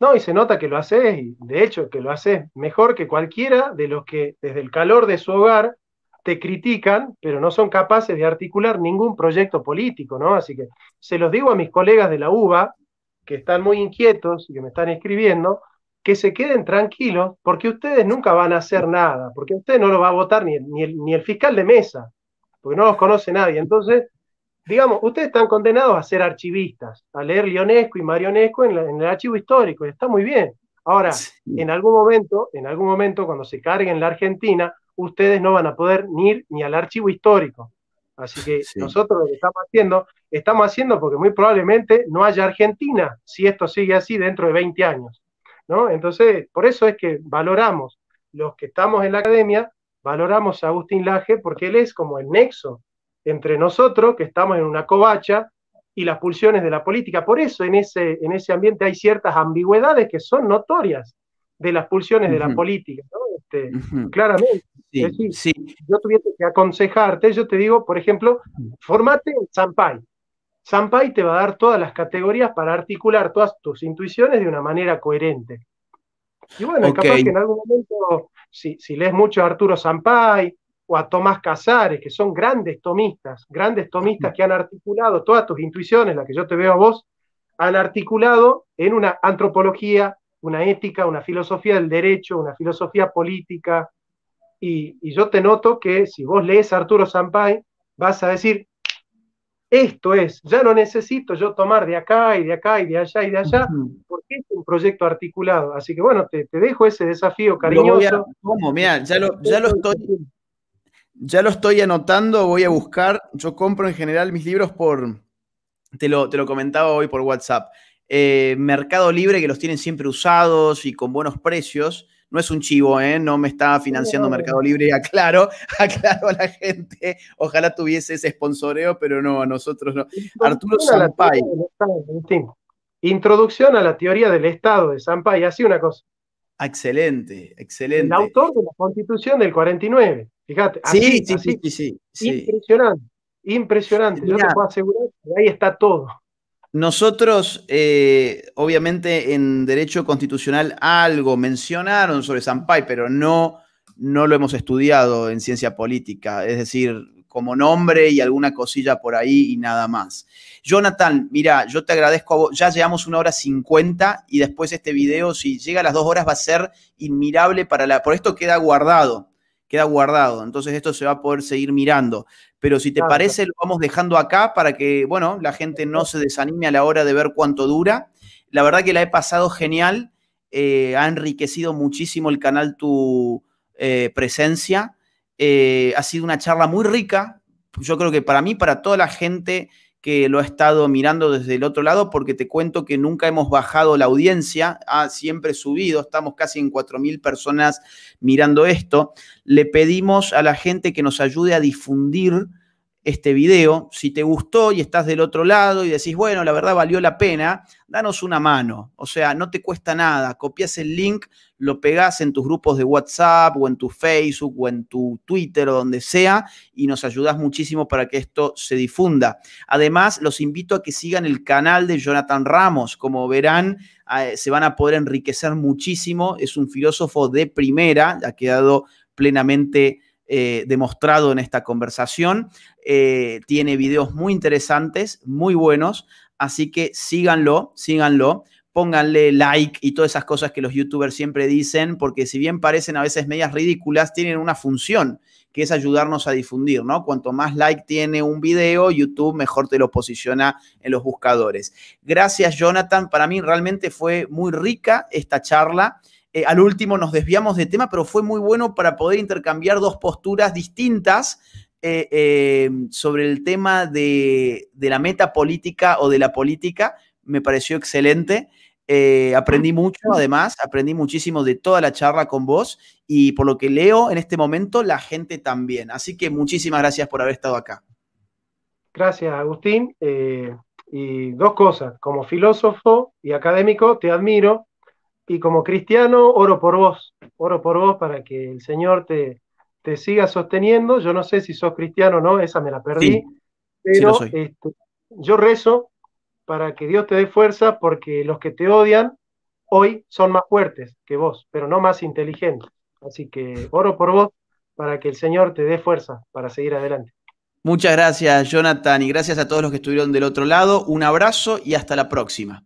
No, y se nota que lo haces, y de hecho que lo haces mejor que cualquiera de los que desde el calor de su hogar te critican, pero no son capaces de articular ningún proyecto político, ¿no? Así que se los digo a mis colegas de la UBA, que están muy inquietos y que me están escribiendo, que se queden tranquilos, porque ustedes nunca van a hacer nada, porque usted no lo va a votar ni, ni, el, fiscal de mesa, porque no los conoce nadie. Entonces, digamos, ustedes están condenados a ser archivistas, a leer Lionesco y Marionesco en, en el archivo histórico, y está muy bien. Ahora, en algún momento, en algún momento, cuando se cargue en la Argentina, ustedes no van a poder ni ir ni al archivo histórico. Así que nosotros lo que estamos haciendo, estamos haciendo porque muy probablemente no haya Argentina si esto sigue así dentro de 20 años. ¿no? Entonces, por eso es que valoramos, los que estamos en la academia, valoramos a Agustín Laje porque él es como el nexo entre nosotros, que estamos en una covacha, y las pulsiones de la política. Por eso en ese, en ese ambiente hay ciertas ambigüedades que son notorias de las pulsiones de la política. Este, claramente, si yo tuviese que aconsejarte, yo te digo, por ejemplo, formate en Sampai. Sampai te va a dar todas las categorías para articular todas tus intuiciones de una manera coherente. Y bueno, capaz que en algún momento, si, si lees mucho a Arturo Sampai, o a Tomás Casares, que son grandes tomistas, grandes tomistas que han articulado todas tus intuiciones, las que yo te veo a vos, han articulado en una antropología, una ética, una filosofía del derecho, una filosofía política. Y, yo te noto que si vos lees Arturo Sampay, vas a decir, esto es, ya no necesito yo tomar de acá y de acá y de allá y de allá, porque es un proyecto articulado. Así que bueno, te, dejo ese desafío cariñoso. ¿Cómo? ya lo, estoy. anotando, voy a buscar. Yo compro en general mis libros por. Te te lo comentaba hoy por WhatsApp. Eh, Mercado Libre, que los tienen siempre usados y con buenos precios. No es un chivo, ¿eh? no me está financiando Mercado Libre, aclaro, aclaro a la gente. Ojalá tuviese ese sponsoreo, pero no, a nosotros no. Arturo Sampay. Introducción a la teoría del Estado de Sampay, así una cosa. Excelente, ah, excelente. El autor de la Constitución del 49. Fíjate. sí, sí, sí, sí, Impresionante, impresionante. Yo te puedo asegurar que ahí está todo. Nosotros, eh, obviamente, en derecho constitucional algo mencionaron sobre sampai pero no, no lo hemos estudiado en ciencia política, es decir, como nombre y alguna cosilla por ahí y nada más. Jonathan, mira, yo te agradezco Ya llevamos una hora cincuenta y después este video, si llega a las dos horas, va a ser inmirable para la. Por esto queda guardado queda guardado. Entonces esto se va a poder seguir mirando. Pero si te parece, lo vamos dejando acá para que, bueno, la gente no se desanime a la hora de ver cuánto dura. La verdad que la he pasado genial. Eh, ha enriquecido muchísimo el canal tu eh, presencia. Eh, ha sido una charla muy rica. Yo creo que para mí, para toda la gente que lo ha estado mirando desde el otro lado, porque te cuento que nunca hemos bajado la audiencia, ha siempre subido, estamos casi en 4.000 personas mirando esto. Le pedimos a la gente que nos ayude a difundir este video. Si te gustó y estás del otro lado y decís, bueno, la verdad valió la pena, danos una mano. O sea, no te cuesta nada. Copias el link, lo pegás en tus grupos de WhatsApp o en tu Facebook o en tu Twitter o donde sea y nos ayudás muchísimo para que esto se difunda. Además, los invito a que sigan el canal de Jonathan Ramos. Como verán, se van a poder enriquecer muchísimo. Es un filósofo de primera, ha quedado plenamente eh, demostrado en esta conversación. Eh, tiene videos muy interesantes, muy buenos, así que síganlo, síganlo pónganle like y todas esas cosas que los youtubers siempre dicen, porque si bien parecen a veces medias ridículas, tienen una función, que es ayudarnos a difundir, ¿no? Cuanto más like tiene un video, YouTube mejor te lo posiciona en los buscadores. Gracias, Jonathan. Para mí realmente fue muy rica esta charla. Eh, al último nos desviamos de tema, pero fue muy bueno para poder intercambiar dos posturas distintas eh, eh, sobre el tema de, de, la meta política o de la política. Me pareció excelente. aprendí mucho, además, aprendí muchísimo de toda la charla con vos y por lo que leo en este momento, la gente también. Así que muchísimas gracias por haber estado acá. Gracias, Agustín. y dos cosas, como filósofo y académico, te admiro, y como cristiano oro por vos, oro por vos para que el Señor te, te siga sosteniendo. Yo no sé si sos cristiano o no, esa me la perdí, pero este, yo rezo para que Dios te dé fuerza porque los que te odian hoy son más fuertes que vos, pero no más inteligentes. Así que oro por vos para que el Señor te dé fuerza para seguir adelante. Muchas gracias, Jonathan, y gracias a todos los que estuvieron del otro lado. Un abrazo y hasta la próxima.